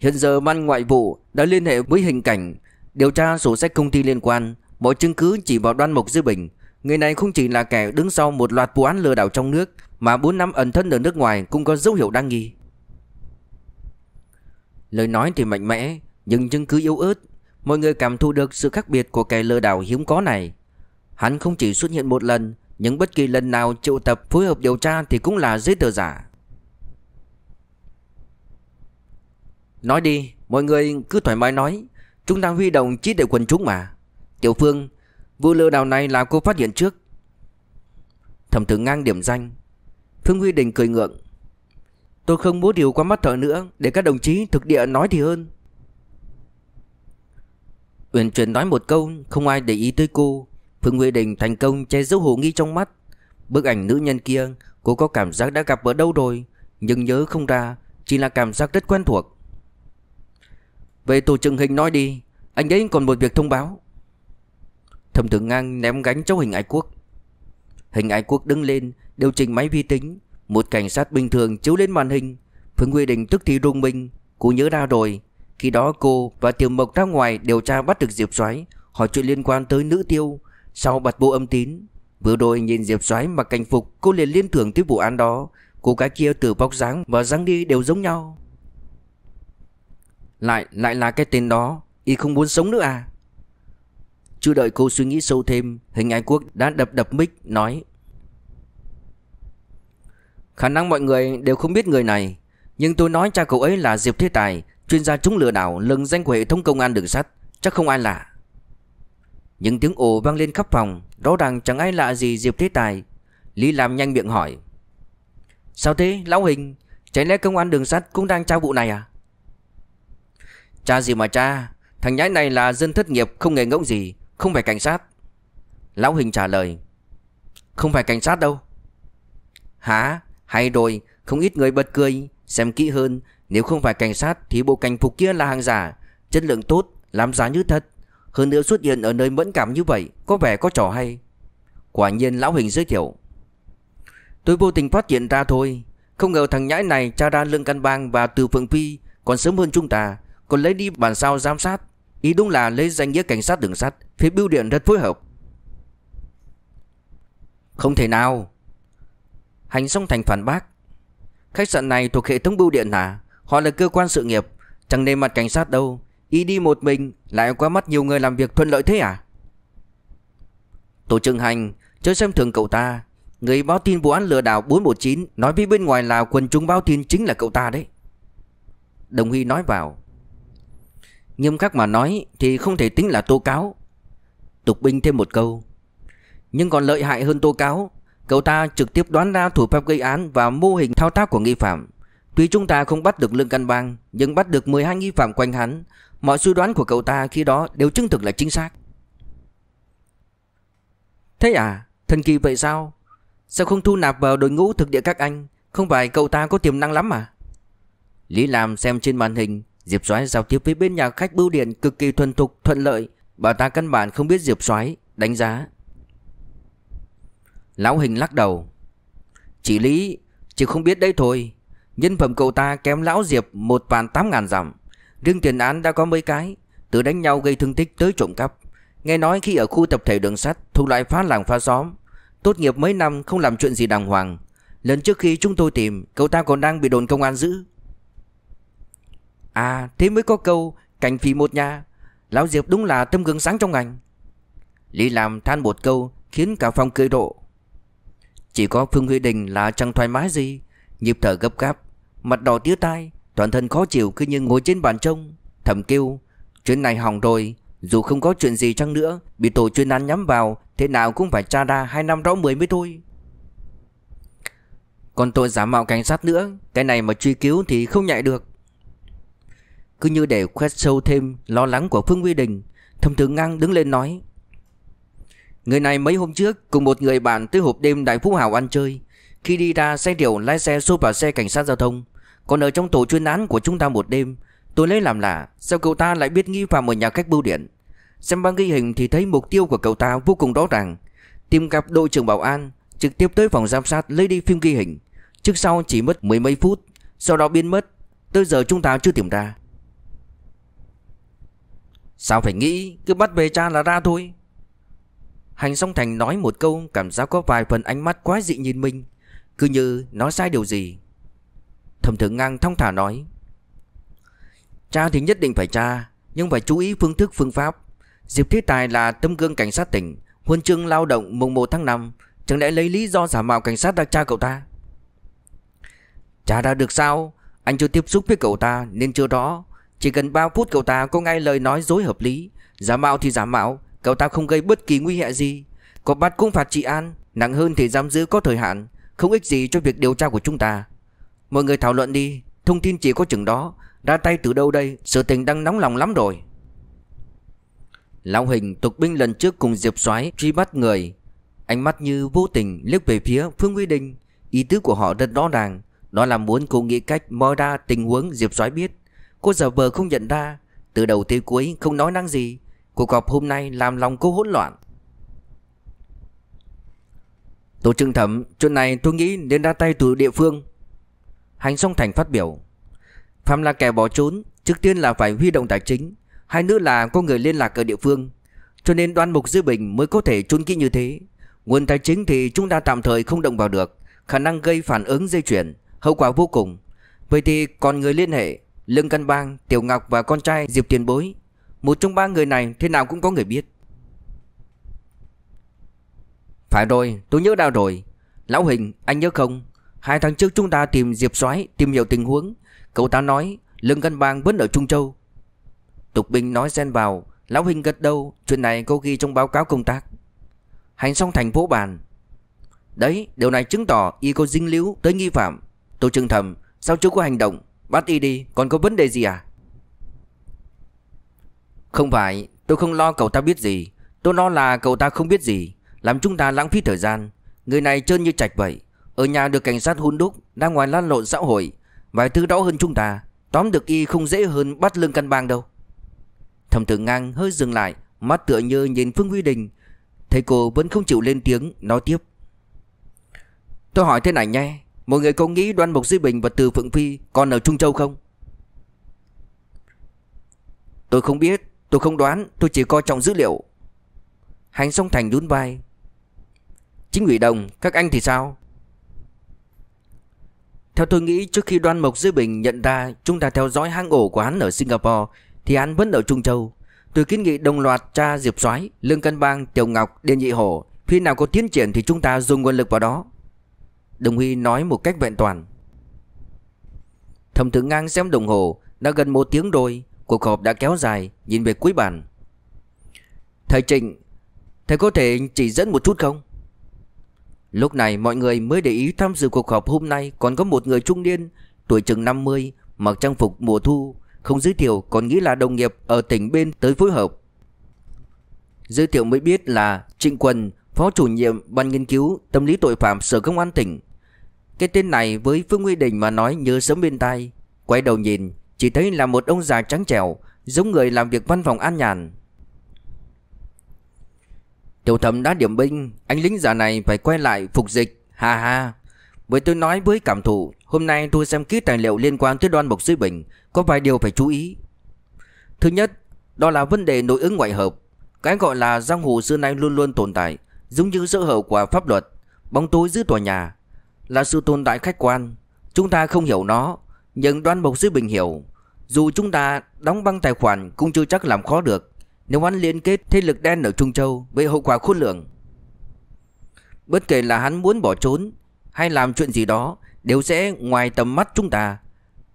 Hiện giờ ban ngoại vụ đã liên hệ với hình cảnh Điều tra sổ sách công ty liên quan Mọi chứng cứ chỉ vào đoan mục Dư Bình Người này không chỉ là kẻ đứng sau một loạt vụ án lừa đảo trong nước Mà 4 năm ẩn thân ở nước ngoài cũng có dấu hiệu đáng nghi Lời nói thì mạnh mẽ Nhưng chứng cứ yếu ớt Mọi người cảm thu được sự khác biệt của kẻ lừa đảo hiếm có này Hắn không chỉ xuất hiện một lần nhưng bất kỳ lần nào triệu tập phối hợp điều tra thì cũng là giấy tờ giả Nói đi, mọi người cứ thoải mái nói Chúng ta huy động trí tuệ quần chúng mà Tiểu Phương, vụ lừa đảo này là cô phát hiện trước Thẩm tử ngang điểm danh Phương Huy Đình cười ngượng Tôi không muốn điều qua mắt thợ nữa Để các đồng chí thực địa nói thì hơn Uyển chuyển nói một câu Không ai để ý tới cô Phương Huệ Đình thành công che giấu hồ nghi trong mắt Bức ảnh nữ nhân kia Cô có cảm giác đã gặp ở đâu rồi Nhưng nhớ không ra Chỉ là cảm giác rất quen thuộc Về tổ trưởng hình nói đi Anh ấy còn một việc thông báo Thẩm tử ngang ném gánh cho hình ái quốc Hình ái quốc đứng lên Điều chỉnh máy vi tính Một cảnh sát bình thường chiếu lên màn hình Phương Quy Đình tức thì rung mình Cô nhớ ra rồi Khi đó cô và Tiểu Mộc ra ngoài điều tra bắt được Diệp Soái Hỏi chuyện liên quan tới nữ tiêu sau bật bộ âm tín Vừa đôi nhìn Diệp Soái mặc cảnh phục Cô liền liên tưởng tới vụ án đó Cô gái kia từ bóc dáng và răng đi đều giống nhau Lại lại là cái tên đó Y không muốn sống nữa à Chưa đợi cô suy nghĩ sâu thêm Hình Ái Quốc đã đập đập mic nói Khả năng mọi người đều không biết người này Nhưng tôi nói cha cậu ấy là Diệp Thế Tài Chuyên gia chống lừa đảo lừng danh của hệ thống công an đường sắt Chắc không ai lạ những tiếng ồ vang lên khắp phòng Rõ ràng chẳng ai lạ gì Diệp Thế Tài Lý Lam nhanh miệng hỏi Sao thế lão hình Chẳng lẽ công an đường sắt cũng đang trao vụ này à Cha gì mà cha Thằng nhãi này là dân thất nghiệp không nghề ngỗng gì Không phải cảnh sát Lão hình trả lời Không phải cảnh sát đâu Hả hay rồi Không ít người bật cười Xem kỹ hơn Nếu không phải cảnh sát Thì bộ cảnh phục kia là hàng giả Chất lượng tốt Làm giá như thật hơn nữa xuất hiện ở nơi mẫn cảm như vậy Có vẻ có trò hay Quả nhiên lão hình giới thiệu Tôi vô tình phát hiện ra thôi Không ngờ thằng nhãi này tra ra Lương Căn Bang và Từ Phượng Phi Còn sớm hơn chúng ta Còn lấy đi bản sao giám sát Ý đúng là lấy danh nghĩa cảnh sát đường sắt Phía bưu điện rất phối hợp Không thể nào Hành xong thành phản bác Khách sạn này thuộc hệ thống bưu điện hả Họ là cơ quan sự nghiệp Chẳng nên mặt cảnh sát đâu Y đi một mình Lại qua mắt nhiều người làm việc thuận lợi thế à Tổ trưởng hành Chớ xem thường cậu ta Người báo tin vụ án lừa đảo 419 Nói với bên ngoài là quần chúng báo tin chính là cậu ta đấy Đồng Huy nói vào Nghiêm khắc mà nói Thì không thể tính là tố cáo Tục binh thêm một câu Nhưng còn lợi hại hơn tố cáo Cậu ta trực tiếp đoán ra thủ pháp gây án Và mô hình thao tác của nghi phạm Tuy chúng ta không bắt được Lương Căn Bang Nhưng bắt được 12 nghi phạm quanh hắn Mọi suy đoán của cậu ta khi đó đều chứng thực là chính xác Thế à Thần kỳ vậy sao Sao không thu nạp vào đội ngũ thực địa các anh Không phải cậu ta có tiềm năng lắm à Lý Lam xem trên màn hình Diệp Soái giao tiếp với bên nhà khách bưu điện cực kỳ thuần thục thuận lợi, bà ta căn bản không biết Diệp Soái đánh giá. Lão Hình lắc đầu. Chỉ lý, chỉ không biết đấy thôi. Nhân phẩm cậu ta kém lão Diệp một vạn tám ngàn dặm. Riêng tiền án đã có mấy cái Từ đánh nhau gây thương tích tới trộm cắp Nghe nói khi ở khu tập thể đường sắt Thu lại phá làng phá xóm Tốt nghiệp mấy năm không làm chuyện gì đàng hoàng Lần trước khi chúng tôi tìm Cậu ta còn đang bị đồn công an giữ À thế mới có câu Cảnh phì một nhà Lão Diệp đúng là tâm gương sáng trong ngành Lý làm than một câu Khiến cả phòng cười độ Chỉ có Phương Huy Đình là chẳng thoải mái gì Nhịp thở gấp gáp Mặt đỏ tía tai Toàn thân khó chịu cứ như ngồi trên bàn trông Thầm kêu chuyện này hỏng rồi Dù không có chuyện gì chăng nữa Bị tổ chuyên án nhắm vào Thế nào cũng phải tra ra hai năm rõ mười mới thôi Còn tội giả mạo cảnh sát nữa Cái này mà truy cứu thì không nhạy được Cứ như để khoét sâu thêm Lo lắng của Phương Huy Đình Thầm tướng ngang đứng lên nói Người này mấy hôm trước cùng một người bạn tới hộp đêm Đại Phú Hảo ăn chơi Khi đi ra xe điều lái xe xô vào xe cảnh sát giao thông còn ở trong tổ chuyên án của chúng ta một đêm Tôi lấy làm lạ Sao cậu ta lại biết nghi phạm ở nhà cách bưu điện Xem băng ghi hình thì thấy mục tiêu của cậu ta vô cùng rõ ràng Tìm gặp đội trưởng bảo an Trực tiếp tới phòng giám sát lấy đi phim ghi hình Trước sau chỉ mất mười mấy phút Sau đó biến mất Tới giờ chúng ta chưa tìm ra Sao phải nghĩ Cứ bắt về cha là ra thôi Hành song thành nói một câu Cảm giác có vài phần ánh mắt quá dị nhìn mình Cứ như nói sai điều gì Thẩm thượng Ngang thong thả nói. Tra thì nhất định phải tra, nhưng phải chú ý phương thức phương pháp. Diệp Thế Tài là tấm gương cảnh sát tỉnh, huân chương lao động mùng 1 tháng 5, chẳng lẽ lấy lý do giả mạo cảnh sát đặc tra cậu ta? Trả đã được sao? Anh chưa tiếp xúc với cậu ta nên chưa đó. Chỉ cần 3 phút cậu ta có ngay lời nói dối hợp lý. Giả mạo thì giả mạo, cậu ta không gây bất kỳ nguy hại gì. Có bắt cũng phạt trị an, nặng hơn thì giam giữ có thời hạn, không ích gì cho việc điều tra của chúng ta. Mọi người thảo luận đi Thông tin chỉ có chừng đó Ra tay từ đâu đây Sự tình đang nóng lòng lắm rồi Lão hình tục binh lần trước cùng Diệp soái truy bắt người Ánh mắt như vô tình liếc về phía Phương Quy Đình Ý tứ của họ rất rõ ràng Đó là muốn cô nghĩ cách moi ra tình huống Diệp soái biết Cô giờ vờ không nhận ra Từ đầu tới cuối không nói năng gì Cuộc họp hôm nay làm lòng cô hỗn loạn Tổ trưởng thẩm Chuyện này tôi nghĩ nên ra tay từ địa phương Hành Song Thành phát biểu Phạm là kẻ bỏ trốn Trước tiên là phải huy động tài chính Hai nữa là có người liên lạc ở địa phương Cho nên đoan mục Dư Bình mới có thể trốn kỹ như thế Nguồn tài chính thì chúng ta tạm thời không động vào được Khả năng gây phản ứng dây chuyển Hậu quả vô cùng Vậy thì còn người liên hệ Lương Căn Bang, Tiểu Ngọc và con trai Diệp Tiền Bối Một trong ba người này thế nào cũng có người biết Phải rồi, tôi nhớ đau rồi Lão Hình, anh nhớ không Hai tháng trước chúng ta tìm Diệp Soái tìm hiểu tình huống Cậu ta nói Lương Căn Bang vẫn ở Trung Châu Tục Bình nói xen vào Lão Huynh gật đầu Chuyện này cô ghi trong báo cáo công tác Hành xong thành phố bàn Đấy điều này chứng tỏ y cô dinh líu tới nghi phạm Tổ trừng thầm Sao chưa có hành động Bắt y đi còn có vấn đề gì à Không phải Tôi không lo cậu ta biết gì Tôi lo là cậu ta không biết gì Làm chúng ta lãng phí thời gian Người này trơn như trạch vậy ở nhà được cảnh sát hôn đúc đang ngoài lan lộn xã hội Vài thứ đó hơn chúng ta Tóm được y không dễ hơn bắt lương căn bang đâu thầm tử ngang hơi dừng lại Mắt tựa như nhìn Phương Huy Đình Thấy cô vẫn không chịu lên tiếng Nói tiếp Tôi hỏi thế này nhé Mọi người có nghĩ Đoan mục Duy Bình và Từ Phượng Phi Còn ở Trung Châu không Tôi không biết Tôi không đoán Tôi chỉ coi trọng dữ liệu Hành song thành đún vai Chính ủy đồng Các anh thì sao theo tôi nghĩ trước khi Đoan Mộc Dư Bình nhận ra chúng ta theo dõi hang ổ của hắn ở Singapore thì hắn vẫn ở Trung Châu. Tôi kiến nghị đồng loạt tra Diệp Soái, Lương Cân Bang, Tiểu Ngọc, Điền Nhị Hổ, khi nào có tiến triển thì chúng ta dùng nguồn lực vào đó. Đồng Huy nói một cách vẹn toàn. Thẩm Tử Ngang xem đồng hồ, đã gần một tiếng rồi, cuộc họp đã kéo dài, nhìn về cuối bàn. Thầy Trịnh, thầy có thể chỉ dẫn một chút không? Lúc này mọi người mới để ý tham dự cuộc họp hôm nay còn có một người trung niên, tuổi chừng 50, mặc trang phục mùa thu, không giới thiệu còn nghĩ là đồng nghiệp ở tỉnh bên tới phối hợp. Giới thiệu mới biết là Trịnh Quân, phó chủ nhiệm ban nghiên cứu tâm lý tội phạm sở công an tỉnh. Cái tên này với Phương Huy Đình mà nói nhớ sớm bên tai, quay đầu nhìn, chỉ thấy là một ông già trắng trẻo, giống người làm việc văn phòng an nhàn. Tiểu thẩm đã điểm binh Anh lính già này phải quay lại phục dịch Ha ha Với tôi nói với cảm thụ Hôm nay tôi xem kỹ tài liệu liên quan tới đoan mộc dưới bình Có vài điều phải chú ý Thứ nhất Đó là vấn đề nội ứng ngoại hợp Cái gọi là giang hồ xưa nay luôn luôn tồn tại Giống như sơ hở của pháp luật Bóng tối dưới tòa nhà Là sự tồn tại khách quan Chúng ta không hiểu nó Nhưng đoan mộc dưới bình hiểu Dù chúng ta đóng băng tài khoản cũng chưa chắc làm khó được nếu hắn liên kết thế lực đen ở Trung Châu Vậy hậu quả khôn lường Bất kể là hắn muốn bỏ trốn Hay làm chuyện gì đó Đều sẽ ngoài tầm mắt chúng ta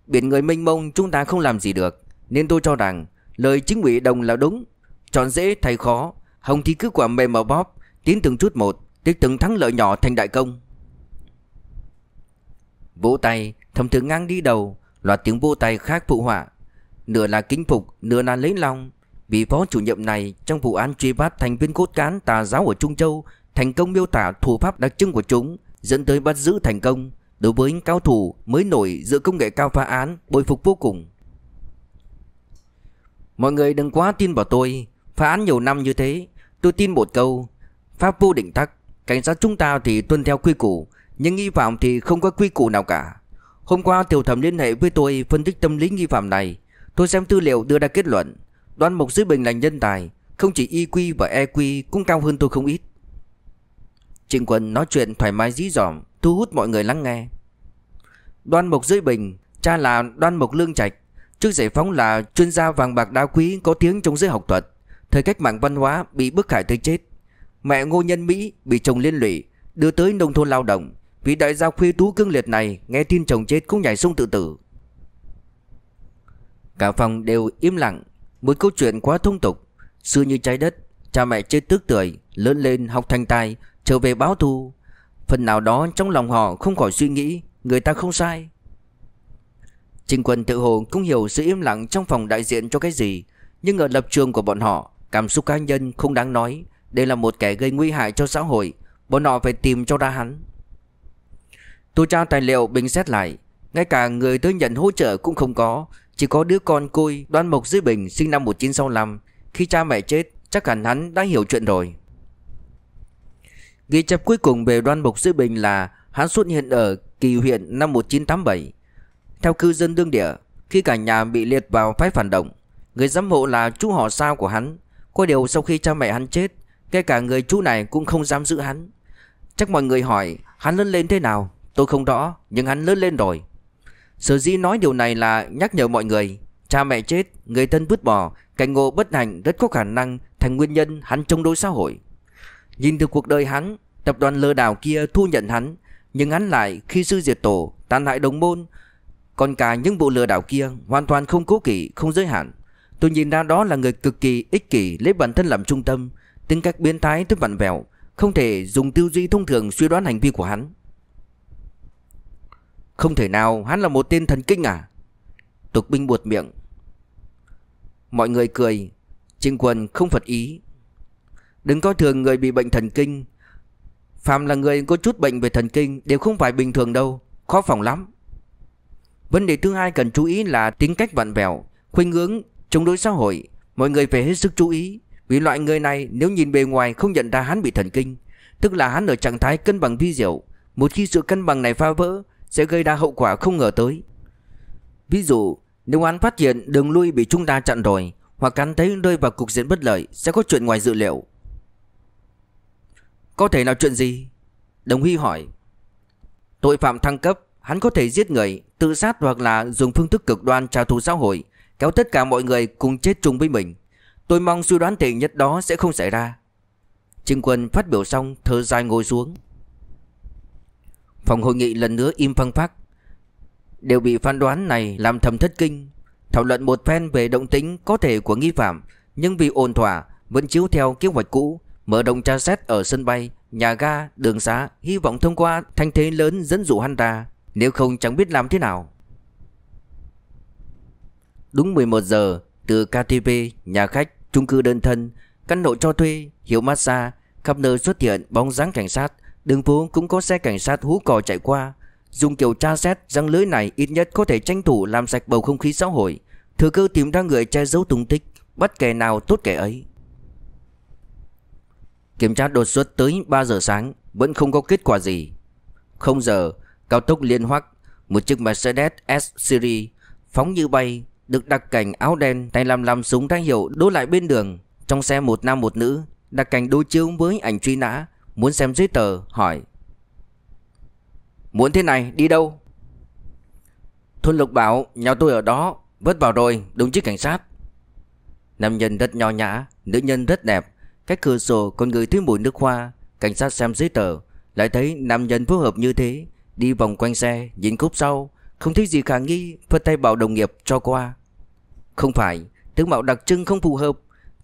Biển người mênh mông chúng ta không làm gì được Nên tôi cho rằng Lời chính ủy đồng là đúng Chọn dễ thay khó Hồng thì cứ quả mềm mà bóp Tiến từng chút một Tích từng thắng lợi nhỏ thành đại công Vỗ tay Thầm thường ngang đi đầu Loạt tiếng vỗ tay khác phụ họa Nửa là kính phục Nửa là lấy lòng Vị phó chủ nhiệm này trong vụ án truy bắt thành viên cốt cán tà giáo ở Trung Châu thành công miêu tả thủ pháp đặc trưng của chúng dẫn tới bắt giữ thành công. Đối với cao thủ mới nổi giữa công nghệ cao phá án bồi phục vô cùng. Mọi người đừng quá tin vào tôi Phá án nhiều năm như thế Tôi tin một câu Pháp vô định tắc Cảnh sát chúng ta thì tuân theo quy củ Nhưng nghi phạm thì không có quy củ nào cả Hôm qua tiểu thẩm liên hệ với tôi phân tích tâm lý nghi phạm này Tôi xem tư liệu đưa ra kết luận Đoan Mục Dư Bình là nhân tài, không chỉ IQ và EQ cũng cao hơn tôi không ít. Trịnh Quân nói chuyện thoải mái dí dỏm, thu hút mọi người lắng nghe. Đoan Mục Dư Bình, cha là Đoan Mục Lương Trạch, trước giải phóng là chuyên gia vàng bạc đá quý có tiếng trong giới học thuật, thời cách mạng văn hóa bị bức hại tới chết. Mẹ Ngô Nhân Mỹ bị chồng liên lụy, đưa tới nông thôn lao động, Vì đại gia khuê tú cương liệt này nghe tin chồng chết cũng nhảy sông tự tử. Cả phòng đều im lặng, một câu chuyện quá thông tục Xưa như trái đất Cha mẹ chết tước tuổi Lớn lên học thành tài Trở về báo thù Phần nào đó trong lòng họ không khỏi suy nghĩ Người ta không sai Trình quân tự hồ cũng hiểu sự im lặng trong phòng đại diện cho cái gì Nhưng ở lập trường của bọn họ Cảm xúc cá nhân không đáng nói Đây là một kẻ gây nguy hại cho xã hội Bọn họ phải tìm cho ra hắn Tôi tra tài liệu bình xét lại Ngay cả người tới nhận hỗ trợ cũng không có chỉ có đứa con côi Đoan Mộc Dư Bình sinh năm 1965 Khi cha mẹ chết chắc hẳn hắn đã hiểu chuyện rồi Ghi chép cuối cùng về Đoan Mộc Dư Bình là Hắn xuất hiện ở Kỳ huyện năm 1987 Theo cư dân đương địa Khi cả nhà bị liệt vào phái phản động Người giám hộ là chú họ sao của hắn Có điều sau khi cha mẹ hắn chết Ngay cả người chú này cũng không dám giữ hắn Chắc mọi người hỏi hắn lớn lên thế nào Tôi không rõ nhưng hắn lớn lên rồi Sở dĩ nói điều này là nhắc nhở mọi người Cha mẹ chết, người thân vứt bỏ Cảnh ngộ bất hạnh rất có khả năng Thành nguyên nhân hắn chống đối xã hội Nhìn từ cuộc đời hắn Tập đoàn lừa đảo kia thu nhận hắn Nhưng hắn lại khi sư diệt tổ Tàn hại đồng môn Còn cả những vụ lừa đảo kia Hoàn toàn không cố kỵ, không giới hạn Tôi nhìn ra đó là người cực kỳ ích kỷ Lấy bản thân làm trung tâm Tính cách biến thái tới vặn vẹo Không thể dùng tư duy thông thường suy đoán hành vi của hắn không thể nào hắn là một tên thần kinh à Tục binh buột miệng Mọi người cười Trinh quân không phật ý Đừng coi thường người bị bệnh thần kinh Phạm là người có chút bệnh về thần kinh Đều không phải bình thường đâu Khó phòng lắm Vấn đề thứ hai cần chú ý là tính cách vặn vẹo Khuynh hướng chống đối xã hội Mọi người phải hết sức chú ý Vì loại người này nếu nhìn bề ngoài không nhận ra hắn bị thần kinh Tức là hắn ở trạng thái cân bằng vi diệu Một khi sự cân bằng này phá vỡ sẽ gây ra hậu quả không ngờ tới. Ví dụ, nếu hắn phát hiện đường lui bị chúng ta chặn rồi, hoặc hắn thấy rơi vào cục diện bất lợi sẽ có chuyện ngoài dự liệu. Có thể là chuyện gì? Đồng Huy hỏi. Tội phạm thăng cấp, hắn có thể giết người, tự sát hoặc là dùng phương thức cực đoan trả thù xã hội, kéo tất cả mọi người cùng chết chung với mình. Tôi mong suy đoán tệ nhất đó sẽ không xảy ra. Trinh Quân phát biểu xong, thở dài ngồi xuống. Phòng hội nghị lần nữa im phăng phắc Đều bị phán đoán này làm thầm thất kinh Thảo luận một phen về động tính có thể của nghi phạm Nhưng vì ổn thỏa vẫn chiếu theo kế hoạch cũ Mở đồng tra xét ở sân bay, nhà ga, đường xá Hy vọng thông qua thanh thế lớn dẫn dụ hắn ta Nếu không chẳng biết làm thế nào Đúng 11 giờ Từ KTV, nhà khách, chung cư đơn thân Căn hộ cho thuê, hiệu massage Khắp nơi xuất hiện bóng dáng cảnh sát Đường phố cũng có xe cảnh sát hú còi chạy qua Dùng kiểu tra xét răng lưới này ít nhất có thể tranh thủ làm sạch bầu không khí xã hội Thừa cơ tìm ra người che giấu tung tích Bắt kẻ nào tốt kẻ ấy Kiểm tra đột xuất tới 3 giờ sáng Vẫn không có kết quả gì Không giờ Cao tốc liên hoắc Một chiếc Mercedes S-Series Phóng như bay Được đặc cảnh áo đen tay làm làm súng thang hiệu đỗ lại bên đường Trong xe một nam một nữ Đặc cảnh đối chiếu với ảnh truy nã Muốn xem giấy tờ hỏi Muốn thế này đi đâu Thôn Lục bảo nhà tôi ở đó Vớt vào rồi đúng chứ cảnh sát Nam nhân rất nho nhã Nữ nhân rất đẹp Cách cửa sổ còn người thấy mùi nước hoa Cảnh sát xem giấy tờ Lại thấy nam nhân phối hợp như thế Đi vòng quanh xe nhìn khúc sau Không thấy gì khả nghi Phất tay bảo đồng nghiệp cho qua Không phải tướng mạo đặc trưng không phù hợp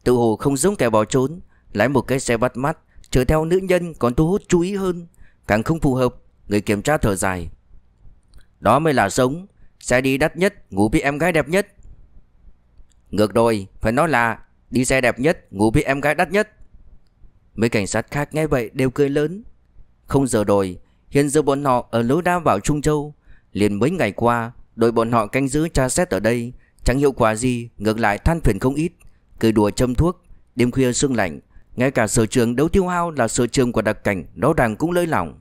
Tự hồ không giống kẻ bỏ trốn Lái một cái xe bắt mắt Chở theo nữ nhân còn thu hút chú ý hơn Càng không phù hợp Người kiểm tra thở dài Đó mới là sống Xe đi đắt nhất Ngủ với em gái đẹp nhất Ngược đôi Phải nói là Đi xe đẹp nhất Ngủ với em gái đắt nhất Mấy cảnh sát khác nghe vậy đều cười lớn Không giờ đồi Hiện giờ bọn họ ở lối đa vào Trung Châu Liền mấy ngày qua Đội bọn họ canh giữ tra xét ở đây Chẳng hiệu quả gì Ngược lại than phiền không ít Cười đùa châm thuốc Đêm khuya sương lạnh ngay cả sở trường đấu tiêu hao là sở trường của đặc cảnh đó rằng cũng lơi lỏng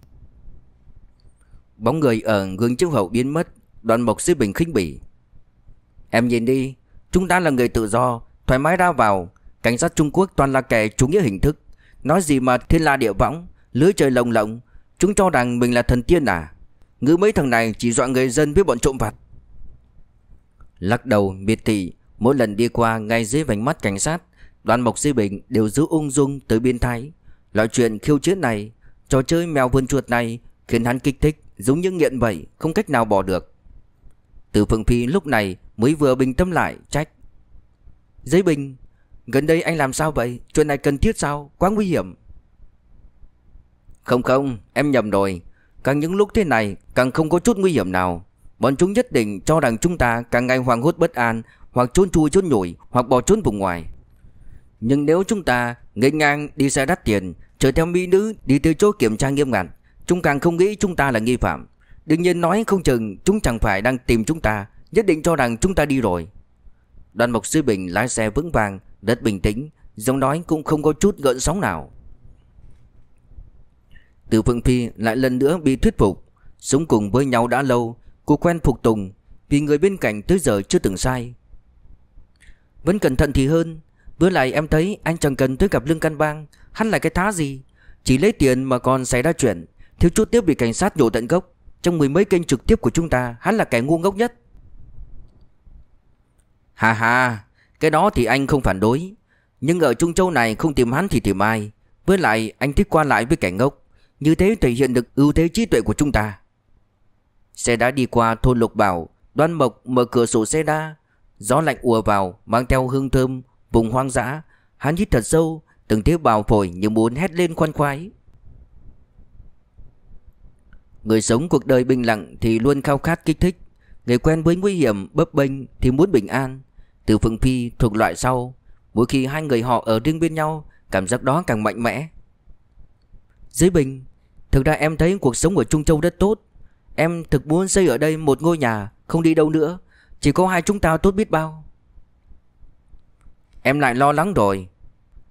Bóng người ở gương chiếu hậu biến mất Đoàn mộc dưới bình khinh bỉ Em nhìn đi Chúng ta là người tự do Thoải mái ra vào Cảnh sát Trung Quốc toàn là kẻ chủ nghĩa hình thức Nói gì mà thiên la địa võng Lưới trời lồng lộng Chúng cho rằng mình là thần tiên à Ngữ mấy thằng này chỉ dọa người dân với bọn trộm vặt Lắc đầu miệt thị Mỗi lần đi qua ngay dưới vành mắt cảnh sát Đoàn Mộc Di Bình đều giữ ung dung tới biên thái Loại chuyện khiêu chiến này Trò chơi mèo vườn chuột này Khiến hắn kích thích giống như nghiện vậy Không cách nào bỏ được Từ Phương Phi lúc này mới vừa bình tâm lại trách Giấy Bình Gần đây anh làm sao vậy Chuyện này cần thiết sao quá nguy hiểm Không không em nhầm rồi Càng những lúc thế này càng không có chút nguy hiểm nào Bọn chúng nhất định cho rằng chúng ta càng ngày hoàng hốt bất an Hoặc trốn chui trốn nhủi Hoặc bỏ trốn vùng ngoài nhưng nếu chúng ta ngây ngang đi xe đắt tiền Chở theo mỹ nữ đi tới chỗ kiểm tra nghiêm ngặt Chúng càng không nghĩ chúng ta là nghi phạm Đương nhiên nói không chừng chúng chẳng phải đang tìm chúng ta Nhất định cho rằng chúng ta đi rồi Đoàn mộc sư bình lái xe vững vàng Rất bình tĩnh Giọng nói cũng không có chút gợn sóng nào Từ Phượng Phi lại lần nữa bị thuyết phục Sống cùng với nhau đã lâu Cô quen phục tùng Vì người bên cạnh tới giờ chưa từng sai Vẫn cẩn thận thì hơn với lại em thấy anh chẳng cần tới gặp Lương Căn Bang Hắn là cái thá gì Chỉ lấy tiền mà còn xảy ra chuyện Thiếu chút tiếp bị cảnh sát nhổ tận gốc Trong mười mấy kênh trực tiếp của chúng ta Hắn là kẻ ngu ngốc nhất Hà hà Cái đó thì anh không phản đối Nhưng ở Trung Châu này không tìm hắn thì tìm ai Với lại anh thích qua lại với kẻ ngốc Như thế thể hiện được ưu thế trí tuệ của chúng ta Xe đã đi qua thôn Lục Bảo Đoan Mộc mở cửa sổ xe đa Gió lạnh ùa vào Mang theo hương thơm vùng hoang dã, hắn hít thật sâu, từng tế bào phổi như muốn hét lên khoan khoái. Người sống cuộc đời bình lặng thì luôn khao khát kích thích, người quen với nguy hiểm bấp bênh thì muốn bình an. Từ Phương Phi thuộc loại sau, mỗi khi hai người họ ở riêng bên nhau, cảm giác đó càng mạnh mẽ. Dưới bình, thực ra em thấy cuộc sống ở Trung Châu rất tốt. Em thực muốn xây ở đây một ngôi nhà, không đi đâu nữa, chỉ có hai chúng ta tốt biết bao. Em lại lo lắng rồi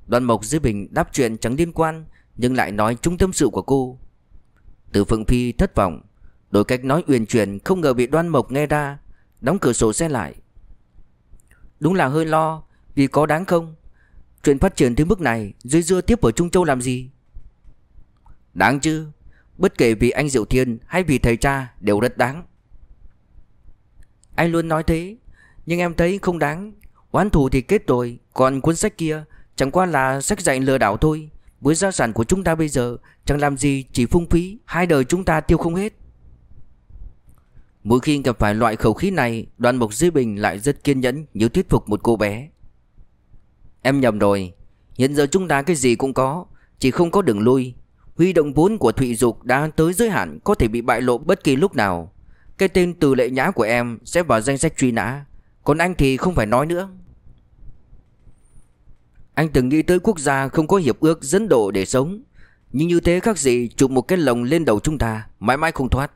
Đoàn mộc dưới bình đáp chuyện chẳng liên quan Nhưng lại nói trung tâm sự của cô Từ Phượng Phi thất vọng Đổi cách nói uyển chuyển không ngờ bị đoan mộc nghe ra Đóng cửa sổ xe lại Đúng là hơi lo Vì có đáng không Chuyện phát triển tới mức này Duy dưa tiếp ở Trung Châu làm gì Đáng chứ Bất kể vì anh Diệu Thiên hay vì thầy cha đều rất đáng Anh luôn nói thế Nhưng em thấy không đáng Oán thù thì kết tội Còn cuốn sách kia Chẳng qua là sách dạy lừa đảo thôi Với gia sản của chúng ta bây giờ Chẳng làm gì chỉ phung phí Hai đời chúng ta tiêu không hết Mỗi khi gặp phải loại khẩu khí này Đoàn Mộc Duy Bình lại rất kiên nhẫn Như thuyết phục một cô bé Em nhầm rồi Hiện giờ chúng ta cái gì cũng có Chỉ không có đường lui Huy động vốn của Thụy Dục đã tới giới hạn Có thể bị bại lộ bất kỳ lúc nào Cái tên từ lệ nhã của em sẽ vào danh sách truy nã Còn anh thì không phải nói nữa anh từng nghĩ tới quốc gia không có hiệp ước dẫn độ để sống Nhưng như thế khác gì chụp một cái lồng lên đầu chúng ta Mãi mãi không thoát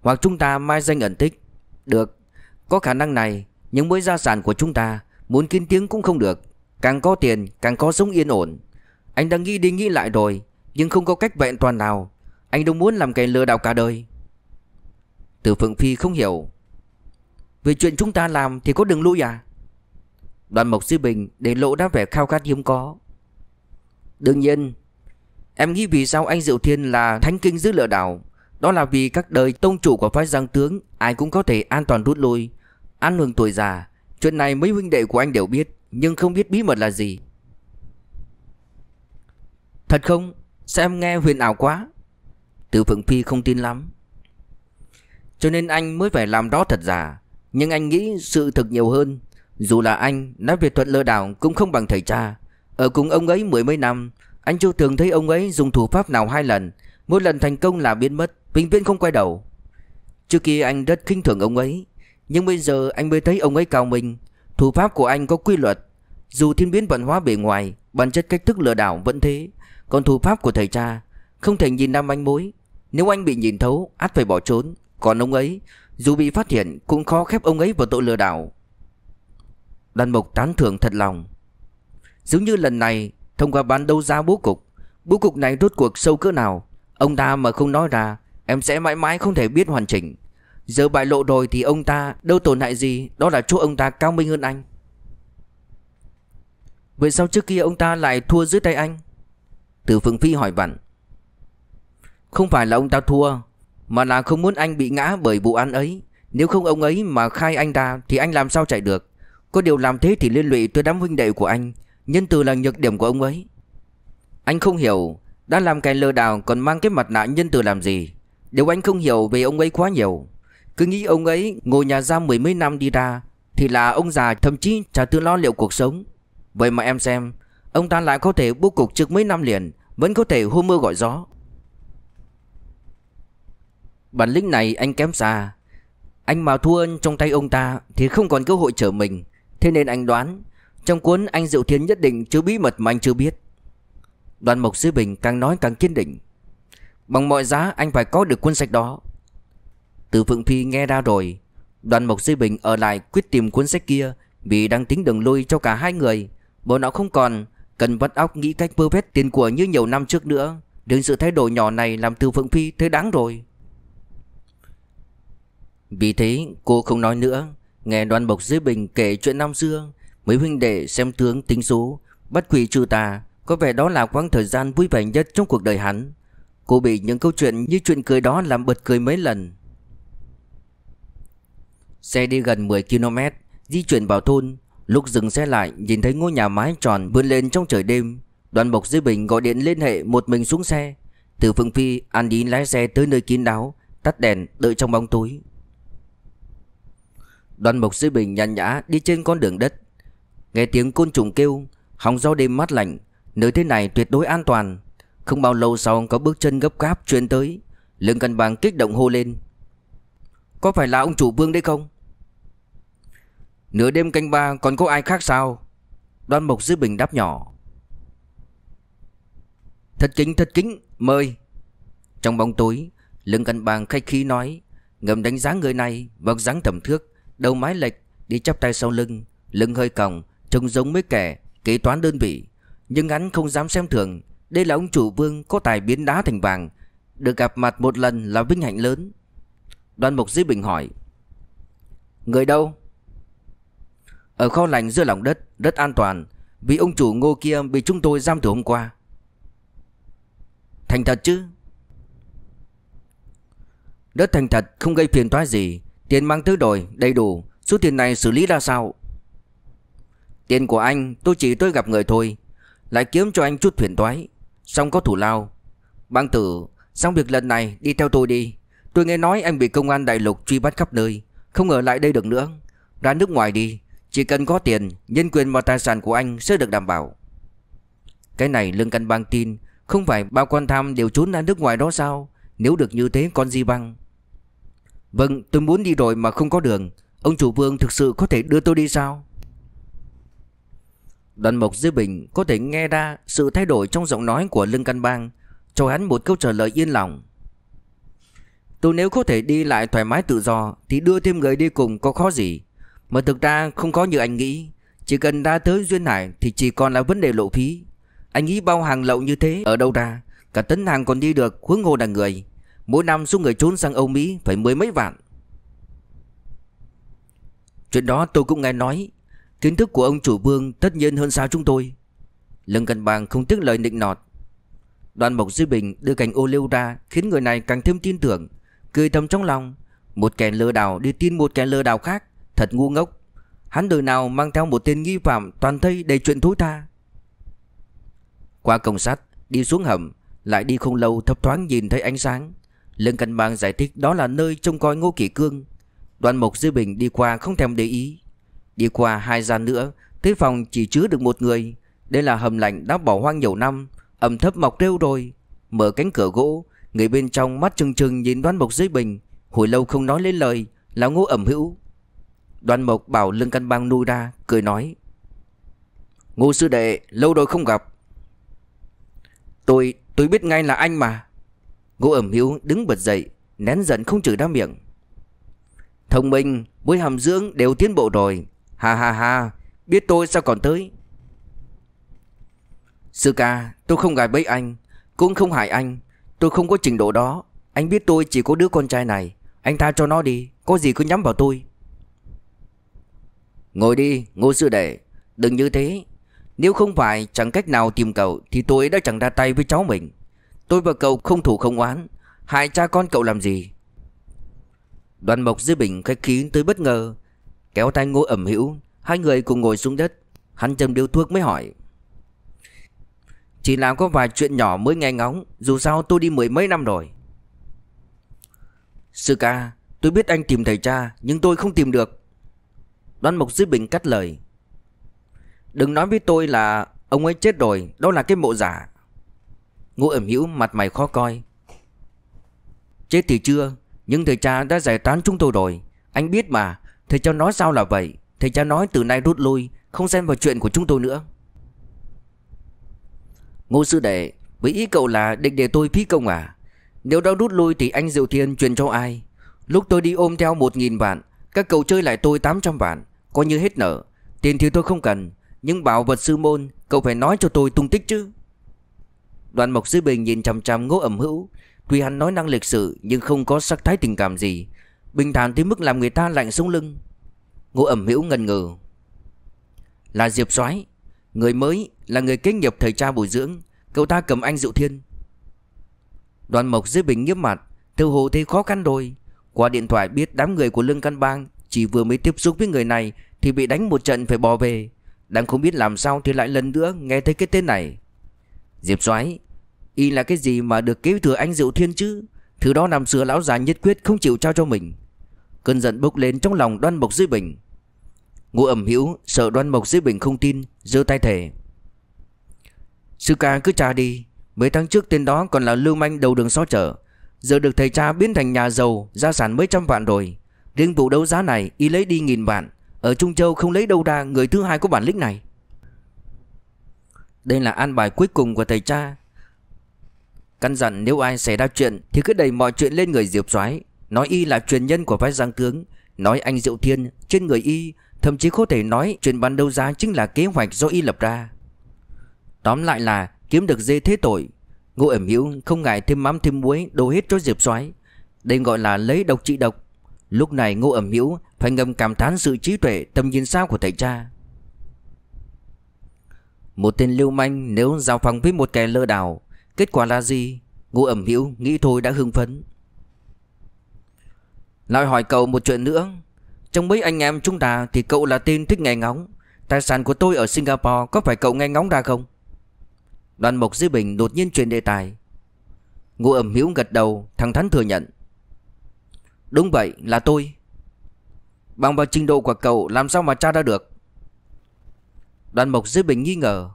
Hoặc chúng ta mai danh ẩn tích Được Có khả năng này Nhưng với gia sản của chúng ta Muốn kín tiếng cũng không được Càng có tiền càng có sống yên ổn Anh đang nghĩ đi nghĩ lại rồi Nhưng không có cách vẹn toàn nào Anh đâu muốn làm kẻ lừa đảo cả đời Từ Phượng Phi không hiểu Về chuyện chúng ta làm thì có đường lui à Đoàn Mộc Duy Bình để lộ đáp vẻ khao khát hiếm có Đương nhiên Em nghĩ vì sao anh Diệu Thiên là thánh kinh giữ lửa đảo Đó là vì các đời tông chủ của phái giang tướng Ai cũng có thể an toàn rút lui An hưởng tuổi già Chuyện này mấy huynh đệ của anh đều biết Nhưng không biết bí mật là gì Thật không? Sao em nghe huyền ảo quá? Từ Phượng Phi không tin lắm Cho nên anh mới phải làm đó thật giả Nhưng anh nghĩ sự thực nhiều hơn dù là anh Nói về thuật lừa đảo cũng không bằng thầy cha Ở cùng ông ấy mười mấy năm Anh chưa từng thấy ông ấy dùng thủ pháp nào hai lần Mỗi lần thành công là biến mất Vĩnh viễn không quay đầu Trước kia anh rất khinh thường ông ấy Nhưng bây giờ anh mới thấy ông ấy cao minh Thủ pháp của anh có quy luật Dù thiên biến vận hóa bề ngoài Bản chất cách thức lừa đảo vẫn thế Còn thủ pháp của thầy cha Không thể nhìn năm anh mối Nếu anh bị nhìn thấu át phải bỏ trốn Còn ông ấy Dù bị phát hiện cũng khó khép ông ấy vào tội lừa đảo Đoàn Mục tán thưởng thật lòng. Giống như lần này, thông qua bán đấu giá bố cục, bố cục này rốt cuộc sâu cỡ nào, ông ta mà không nói ra, em sẽ mãi mãi không thể biết hoàn chỉnh. Giờ bại lộ rồi thì ông ta đâu tổn hại gì, đó là chỗ ông ta cao minh hơn anh. Vậy sao trước kia ông ta lại thua dưới tay anh? Từ Phương Phi hỏi vặn. Không phải là ông ta thua, mà là không muốn anh bị ngã bởi vụ án ấy. Nếu không ông ấy mà khai anh ta thì anh làm sao chạy được. Có điều làm thế thì liên lụy tới đám huynh đệ của anh Nhân từ là nhược điểm của ông ấy Anh không hiểu Đã làm cái lừa đảo còn mang cái mặt nạ nhân từ làm gì Điều anh không hiểu về ông ấy quá nhiều Cứ nghĩ ông ấy ngồi nhà giam mười mấy năm đi ra Thì là ông già thậm chí chả tự lo liệu cuộc sống Vậy mà em xem Ông ta lại có thể bố cục trước mấy năm liền Vẫn có thể hô mưa gọi gió Bản lĩnh này anh kém xa Anh mà thua trong tay ông ta Thì không còn cơ hội trở mình Thế nên anh đoán Trong cuốn anh Diệu thiến nhất định chứa bí mật mà anh chưa biết Đoàn Mộc Sư Bình càng nói càng kiên định Bằng mọi giá anh phải có được cuốn sách đó Từ Phượng Phi nghe ra rồi Đoàn Mộc Sư Bình ở lại quyết tìm cuốn sách kia Vì đang tính đường lui cho cả hai người Bộ não không còn Cần vắt óc nghĩ cách vơ vét tiền của như nhiều năm trước nữa Đến sự thay đổi nhỏ này làm Từ Phượng Phi thấy đáng rồi Vì thế cô không nói nữa Nghe đoàn bộc dưới bình kể chuyện năm xưa Mấy huynh đệ xem tướng tính số Bắt quỷ trừ tà Có vẻ đó là quãng thời gian vui vẻ nhất trong cuộc đời hắn Cô bị những câu chuyện như chuyện cười đó làm bật cười mấy lần Xe đi gần 10 km Di chuyển vào thôn Lúc dừng xe lại nhìn thấy ngôi nhà mái tròn vươn lên trong trời đêm Đoàn bộc dưới bình gọi điện liên hệ một mình xuống xe Từ phương phi An đi lái xe tới nơi kín đáo Tắt đèn đợi trong bóng tối Đoàn Mộc Sư Bình nhàn nhã đi trên con đường đất Nghe tiếng côn trùng kêu Hóng gió đêm mát lạnh Nơi thế này tuyệt đối an toàn Không bao lâu sau có bước chân gấp gáp truyền tới Lương Căn Bằng kích động hô lên Có phải là ông chủ vương đấy không? Nửa đêm canh ba còn có ai khác sao? Đoan Mộc Sư Bình đáp nhỏ Thật kính thật kính mời Trong bóng tối Lương Căn Bằng khách khí nói Ngầm đánh giá người này vóc dáng tầm thước đầu mái lệch, đi chắp tay sau lưng, lưng hơi còng, trông giống mấy kẻ kế toán đơn vị, nhưng hắn không dám xem thường, đây là ông chủ Vương có tài biến đá thành vàng, được gặp mặt một lần là vinh hạnh lớn. Đoàn Mục Di Bình hỏi: "Người đâu?" Ở kho lạnh giữa lòng đất, rất an toàn, vì ông chủ Ngô kia bị chúng tôi giam tù hôm qua. Thành thật chứ? Rất thành thật, không gây phiền toái gì, Tiền mang thứ đổi đầy đủ Số tiền này xử lý ra sao Tiền của anh tôi chỉ tới gặp người thôi Lại kiếm cho anh chút phiền toái Xong có thủ lao Bang tử Xong việc lần này đi theo tôi đi Tôi nghe nói anh bị công an đại lục truy bắt khắp nơi Không ở lại đây được nữa Ra nước ngoài đi Chỉ cần có tiền Nhân quyền và tài sản của anh sẽ được đảm bảo Cái này lương căn băng tin Không phải bao quan tham đều trốn ra nước ngoài đó sao Nếu được như thế con di băng Vâng tôi muốn đi rồi mà không có đường Ông chủ vương thực sự có thể đưa tôi đi sao Đoàn mộc dưới bình có thể nghe ra sự thay đổi trong giọng nói của Lương Căn Bang Cho hắn một câu trả lời yên lòng Tôi nếu có thể đi lại thoải mái tự do Thì đưa thêm người đi cùng có khó gì Mà thực ra không có như anh nghĩ Chỉ cần đã tới Duyên Hải Thì chỉ còn là vấn đề lộ phí Anh nghĩ bao hàng lậu như thế ở đâu ra Cả tấn hàng còn đi được huống hồ là người Mỗi năm số người trốn sang Âu Mỹ phải mười mấy vạn Chuyện đó tôi cũng nghe nói Kiến thức của ông chủ vương tất nhiên hơn sao chúng tôi lần gần bàn không tiếc lời nịnh nọt Đoàn Mộc Duy Bình đưa cành ô liu ra Khiến người này càng thêm tin tưởng Cười thầm trong lòng Một kẻ lừa đảo đi tin một kẻ lừa đảo khác Thật ngu ngốc Hắn đời nào mang theo một tên nghi phạm toàn thây đầy chuyện thối tha Qua cổng sắt Đi xuống hầm Lại đi không lâu thấp thoáng nhìn thấy ánh sáng Lương Căn Bang giải thích đó là nơi trông coi Ngô Kỳ Cương. Đoàn Mộc Dư Bình đi qua không thèm để ý. Đi qua hai gian nữa, thế phòng chỉ chứa được một người. Đây là hầm lạnh đã bỏ hoang nhiều năm, ẩm thấp mọc rêu rồi. Mở cánh cửa gỗ, người bên trong mắt trừng trừng nhìn Đoàn Mộc Dư Bình, hồi lâu không nói lên lời, là Ngô Ẩm Hữu. Đoàn Mộc bảo Lương Căn Bang nuôi ra, cười nói: "Ngô sư đệ, lâu rồi không gặp." "Tôi, tôi biết ngay là anh mà." Ngô ẩm hiếu đứng bật dậy Nén giận không chửi ra miệng Thông minh với hàm dưỡng đều tiến bộ rồi Ha ha ha Biết tôi sao còn tới Sư ca tôi không gài bẫy anh Cũng không hại anh Tôi không có trình độ đó Anh biết tôi chỉ có đứa con trai này Anh tha cho nó đi Có gì cứ nhắm vào tôi Ngồi đi ngô sư đệ Đừng như thế Nếu không phải chẳng cách nào tìm cậu Thì tôi đã chẳng ra tay với cháu mình Tôi và cậu không thủ không oán Hại cha con cậu làm gì Đoàn mộc dư bình khách khí tới bất ngờ Kéo tay ngô ẩm hữu Hai người cùng ngồi xuống đất Hắn châm điếu thuốc mới hỏi Chỉ làm có vài chuyện nhỏ mới nghe ngóng Dù sao tôi đi mười mấy năm rồi Sư ca Tôi biết anh tìm thầy cha Nhưng tôi không tìm được Đoàn mộc dư bình cắt lời Đừng nói với tôi là Ông ấy chết rồi Đó là cái mộ giả Ngô ẩm hữu mặt mày khó coi Chết thì chưa Nhưng thầy cha đã giải tán chúng tôi rồi Anh biết mà Thầy cha nói sao là vậy Thầy cha nói từ nay rút lui Không xen vào chuyện của chúng tôi nữa Ngô sư đệ Với ý cậu là định để tôi phí công à Nếu đã rút lui thì anh Diệu Thiên truyền cho ai Lúc tôi đi ôm theo 1.000 vạn Các cậu chơi lại tôi 800 vạn Coi như hết nợ Tiền thì tôi không cần Nhưng bảo vật sư môn Cậu phải nói cho tôi tung tích chứ Đoàn Mộc Dư Bình nhìn chằm chằm Ngô Ẩm Hữu, tuy hắn nói năng lịch sự nhưng không có sắc thái tình cảm gì, bình thản tới mức làm người ta lạnh sống lưng. Ngô Ẩm Hữu ngần ngừ. Là Diệp Soái, người mới là người kế nghiệp thầy cha bồi dưỡng, cậu ta cầm anh Dụ Thiên. Đoàn Mộc Dư Bình nghiêm mặt, tự Hồ thấy khó khăn rồi, qua điện thoại biết đám người của Lương Căn Bang chỉ vừa mới tiếp xúc với người này thì bị đánh một trận phải bỏ về, đang không biết làm sao thì lại lần nữa nghe thấy cái tên này. Diệp Soái, Y là cái gì mà được kế thừa anh Diệu Thiên chứ Thứ đó nằm xưa lão già nhất quyết không chịu trao cho mình Cơn giận bốc lên trong lòng đoan mộc dưới bình Ngô ẩm hiểu sợ đoan mộc dưới bình không tin giơ tay thề Sư ca cứ tra đi Mấy tháng trước tên đó còn là lưu manh đầu đường xó chợ Giờ được thầy cha biến thành nhà giàu Gia sản mấy trăm vạn rồi Riêng vụ đấu giá này y lấy đi nghìn vạn Ở Trung Châu không lấy đâu ra người thứ hai của bản lĩnh này Đây là an bài cuối cùng của thầy cha Căn dặn nếu ai xảy ra chuyện Thì cứ đẩy mọi chuyện lên người Diệp Soái Nói y là truyền nhân của phái Giang Tướng Nói anh Diệu Thiên trên người y Thậm chí có thể nói chuyện ban đầu ra Chính là kế hoạch do y lập ra Tóm lại là kiếm được dê thế tội Ngô ẩm hữu không ngại thêm mắm thêm muối Đổ hết cho Diệp Soái Đây gọi là lấy độc trị độc Lúc này Ngô ẩm hữu phải ngầm cảm thán sự trí tuệ Tầm nhìn sao của thầy cha Một tên lưu manh nếu giao phòng với một kẻ lơ đảo Kết quả là gì? Ngô ẩm Hiểu nghĩ thôi đã hưng phấn. Lại hỏi cậu một chuyện nữa. Trong mấy anh em chúng ta thì cậu là tên thích nghe ngóng. Tài sản của tôi ở Singapore có phải cậu nghe ngóng ra không? Đoàn Mộc Di Bình đột nhiên chuyển đề tài. Ngô ẩm Hiểu gật đầu, thẳng thắn thừa nhận. Đúng vậy, là tôi. Bằng vào trình độ của cậu làm sao mà tra ra được? Đoàn Mộc Di Bình nghi ngờ.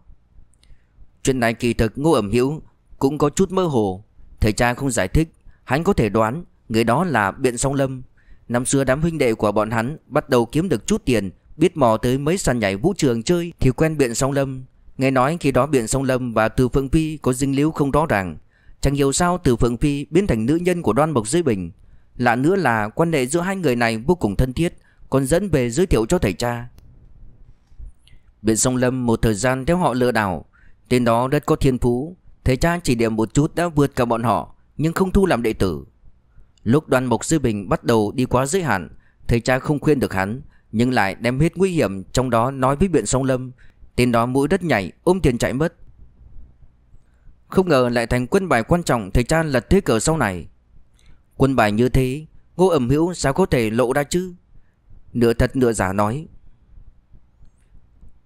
Chuyện này kỳ thực Ngô Ẩm Hiểu cũng có chút mơ hồ Thầy cha không giải thích Hắn có thể đoán người đó là Biện Song Lâm Năm xưa đám huynh đệ của bọn hắn bắt đầu kiếm được chút tiền Biết mò tới mấy sàn nhảy vũ trường chơi thì quen Biện Song Lâm Nghe nói khi đó Biện Song Lâm và Từ Phượng Phi có dinh líu không rõ ràng Chẳng hiểu sao Từ Phượng Phi biến thành nữ nhân của đoan mộc dưới bình Lạ nữa là quan hệ giữa hai người này vô cùng thân thiết Còn dẫn về giới thiệu cho thầy cha Biện Song Lâm một thời gian theo họ lừa đảo Tên đó rất có thiên phú Thầy cha chỉ điểm một chút đã vượt cả bọn họ Nhưng không thu làm đệ tử Lúc đoàn mộc sư bình bắt đầu đi quá giới hạn Thầy cha không khuyên được hắn Nhưng lại đem hết nguy hiểm Trong đó nói với biện sông lâm Tên đó mũi đất nhảy ôm tiền chạy mất Không ngờ lại thành quân bài quan trọng Thầy cha lật thế cờ sau này Quân bài như thế Ngô ẩm hữu sao có thể lộ ra chứ Nửa thật nửa giả nói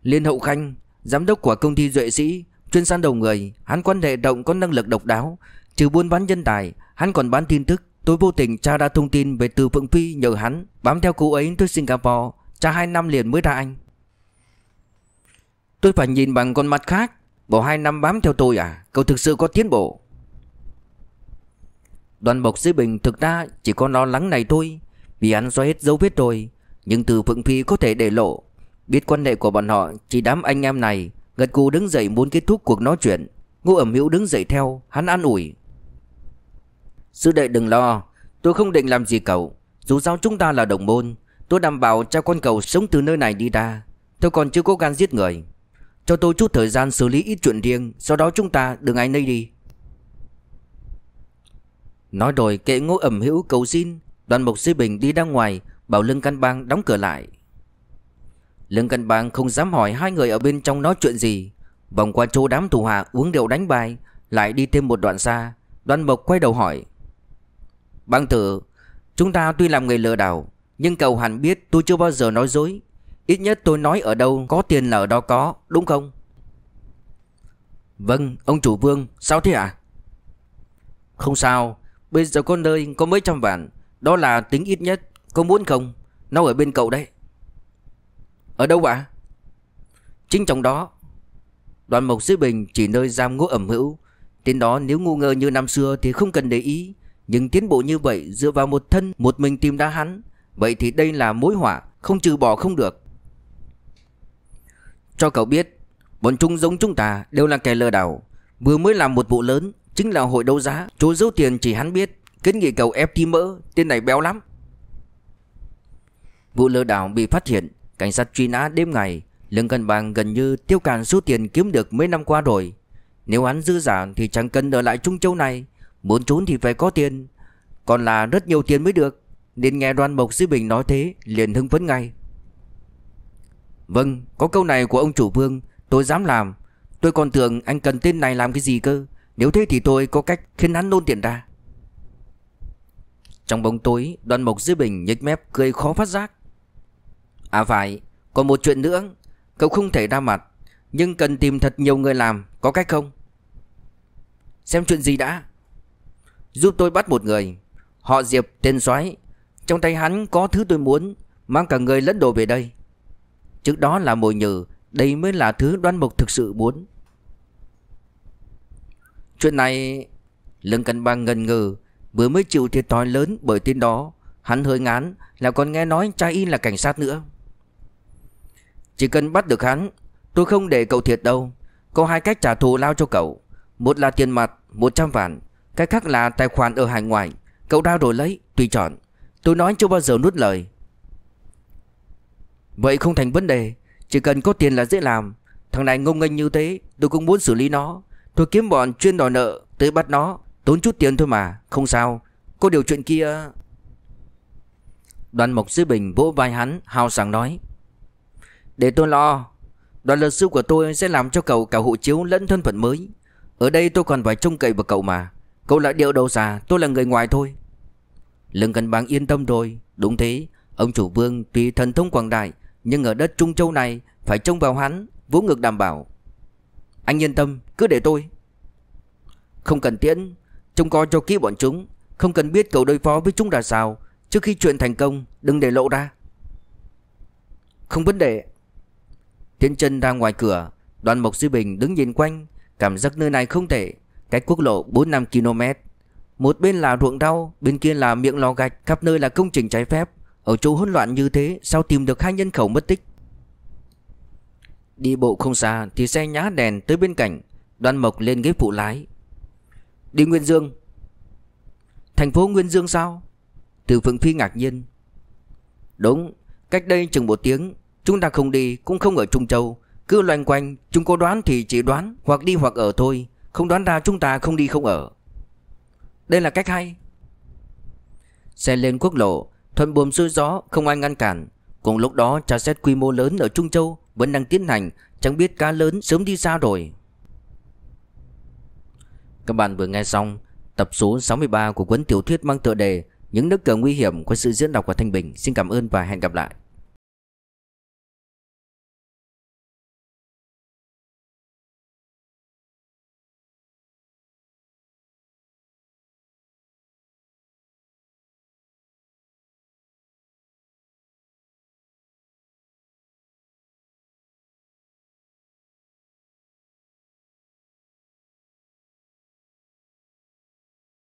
Liên hậu khanh Giám đốc của công ty Duệ Sĩ Chuyên săn đầu người Hắn quan hệ động có năng lực độc đáo Trừ buôn bán nhân tài Hắn còn bán tin tức Tôi vô tình tra ra thông tin về từ Phượng Phi nhờ hắn Bám theo cô ấy tới Singapore Tra 2 năm liền mới ra anh Tôi phải nhìn bằng con mắt khác Bỏ 2 năm bám theo tôi à Cậu thực sự có tiến bộ Đoàn Bộc Sĩ Bình thực ra chỉ có lo lắng này thôi Vì hắn xóa hết dấu vết rồi Nhưng từ Phượng Phi có thể để lộ Biết quan hệ của bọn họ chỉ đám anh em này Gật cù đứng dậy muốn kết thúc cuộc nói chuyện Ngô ẩm hữu đứng dậy theo Hắn an ủi Sư đệ đừng lo Tôi không định làm gì cậu Dù sao chúng ta là đồng môn Tôi đảm bảo cho con cậu sống từ nơi này đi ra Tôi còn chưa có gan giết người Cho tôi chút thời gian xử lý ít chuyện riêng Sau đó chúng ta đừng ai nấy đi Nói rồi kệ ngô ẩm hữu cầu xin Đoàn mục sư bình đi ra ngoài Bảo lưng căn bang đóng cửa lại Lương Căn Bang không dám hỏi hai người ở bên trong nói chuyện gì Vòng qua chỗ đám thủ hạ uống rượu đánh bài Lại đi thêm một đoạn xa Đoàn Mộc quay đầu hỏi Bang tử Chúng ta tuy làm người lừa đảo Nhưng cậu hẳn biết tôi chưa bao giờ nói dối Ít nhất tôi nói ở đâu có tiền là ở đó có Đúng không Vâng ông chủ vương Sao thế ạ à? Không sao Bây giờ có nơi có mấy trăm vạn Đó là tính ít nhất Có muốn không Nó ở bên cậu đấy ở đâu ạ? Chính trong đó Đoàn mộc dưới bình chỉ nơi giam ngũ ẩm hữu Tên đó nếu ngu ngơ như năm xưa thì không cần để ý Nhưng tiến bộ như vậy dựa vào một thân một mình tìm ra hắn Vậy thì đây là mối họa Không trừ bỏ không được Cho cậu biết Bọn chúng giống chúng ta đều là kẻ lừa đảo Vừa mới làm một vụ lớn Chính là hội đấu giá Chỗ giấu tiền chỉ hắn biết Kiến nghị cầu ép thi mỡ Tên này béo lắm Vụ lừa đảo bị phát hiện Cảnh sát truy nã đêm ngày Lương Cân Bằng gần như tiêu cạn số tiền kiếm được mấy năm qua rồi Nếu hắn dư giả thì chẳng cần ở lại Trung Châu này Muốn trốn thì phải có tiền Còn là rất nhiều tiền mới được Nên nghe đoàn mộc Dư Bình nói thế Liền hưng phấn ngay Vâng có câu này của ông chủ vương Tôi dám làm Tôi còn tưởng anh cần tên này làm cái gì cơ Nếu thế thì tôi có cách khiến hắn nôn tiền ra Trong bóng tối Đoàn mộc Dư Bình nhếch mép cười khó phát giác À phải Còn một chuyện nữa Cậu không thể ra mặt Nhưng cần tìm thật nhiều người làm Có cách không Xem chuyện gì đã Giúp tôi bắt một người Họ Diệp tên soái Trong tay hắn có thứ tôi muốn Mang cả người lẫn đồ về đây Trước đó là mồi nhử Đây mới là thứ đoan mục thực sự muốn Chuyện này Lương Cần Bang ngần ngừ Vừa mới chịu thiệt thòi lớn bởi tin đó Hắn hơi ngán Là còn nghe nói Trai y là cảnh sát nữa chỉ cần bắt được hắn Tôi không để cậu thiệt đâu Có hai cách trả thù lao cho cậu Một là tiền mặt 100 vạn Cái khác là tài khoản ở hải ngoại Cậu đau rồi lấy Tùy chọn Tôi nói chưa bao giờ nuốt lời Vậy không thành vấn đề Chỉ cần có tiền là dễ làm Thằng này ngông nghênh như thế Tôi cũng muốn xử lý nó Tôi kiếm bọn chuyên đòi nợ Tới bắt nó Tốn chút tiền thôi mà Không sao Có điều chuyện kia Đoàn mộc dưới bình vỗ vai hắn Hào sảng nói để tôi lo Đoàn luật sư của tôi sẽ làm cho cậu cả hộ chiếu lẫn thân phận mới Ở đây tôi còn phải trông cậy vào cậu mà Cậu lại điệu đầu già Tôi là người ngoài thôi Lương Cấn Bang yên tâm rồi Đúng thế Ông chủ vương tuy thần thông quảng đại Nhưng ở đất Trung Châu này Phải trông vào hắn Vỗ ngược đảm bảo Anh yên tâm Cứ để tôi Không cần tiễn Trông coi cho kỹ bọn chúng Không cần biết cậu đối phó với chúng là sao Trước khi chuyện thành công Đừng để lộ ra Không vấn đề Thiên chân ra ngoài cửa Đoàn Mộc Duy Bình đứng nhìn quanh Cảm giác nơi này không thể, Cách quốc lộ 45 km Một bên là ruộng rau Bên kia là miệng lò gạch Khắp nơi là công trình trái phép Ở chỗ hỗn loạn như thế Sao tìm được hai nhân khẩu mất tích Đi bộ không xa Thì xe nhá đèn tới bên cạnh Đoàn Mộc lên ghế phụ lái Đi Nguyên Dương Thành phố Nguyên Dương sao Từ Phượng Phi ngạc nhiên Đúng Cách đây chừng một tiếng Chúng ta không đi cũng không ở Trung Châu Cứ loanh quanh chúng có đoán thì chỉ đoán Hoặc đi hoặc ở thôi Không đoán ra chúng ta không đi không ở Đây là cách hay Xe lên quốc lộ Thuận buồm xuôi gió không ai ngăn cản Cùng lúc đó tra xét quy mô lớn ở Trung Châu Vẫn đang tiến hành Chẳng biết cá lớn sớm đi xa rồi Các bạn vừa nghe xong Tập số 63 của cuốn tiểu thuyết mang tựa đề Những nước cờ nguy hiểm của sự diễn đọc của Thanh Bình Xin cảm ơn và hẹn gặp lại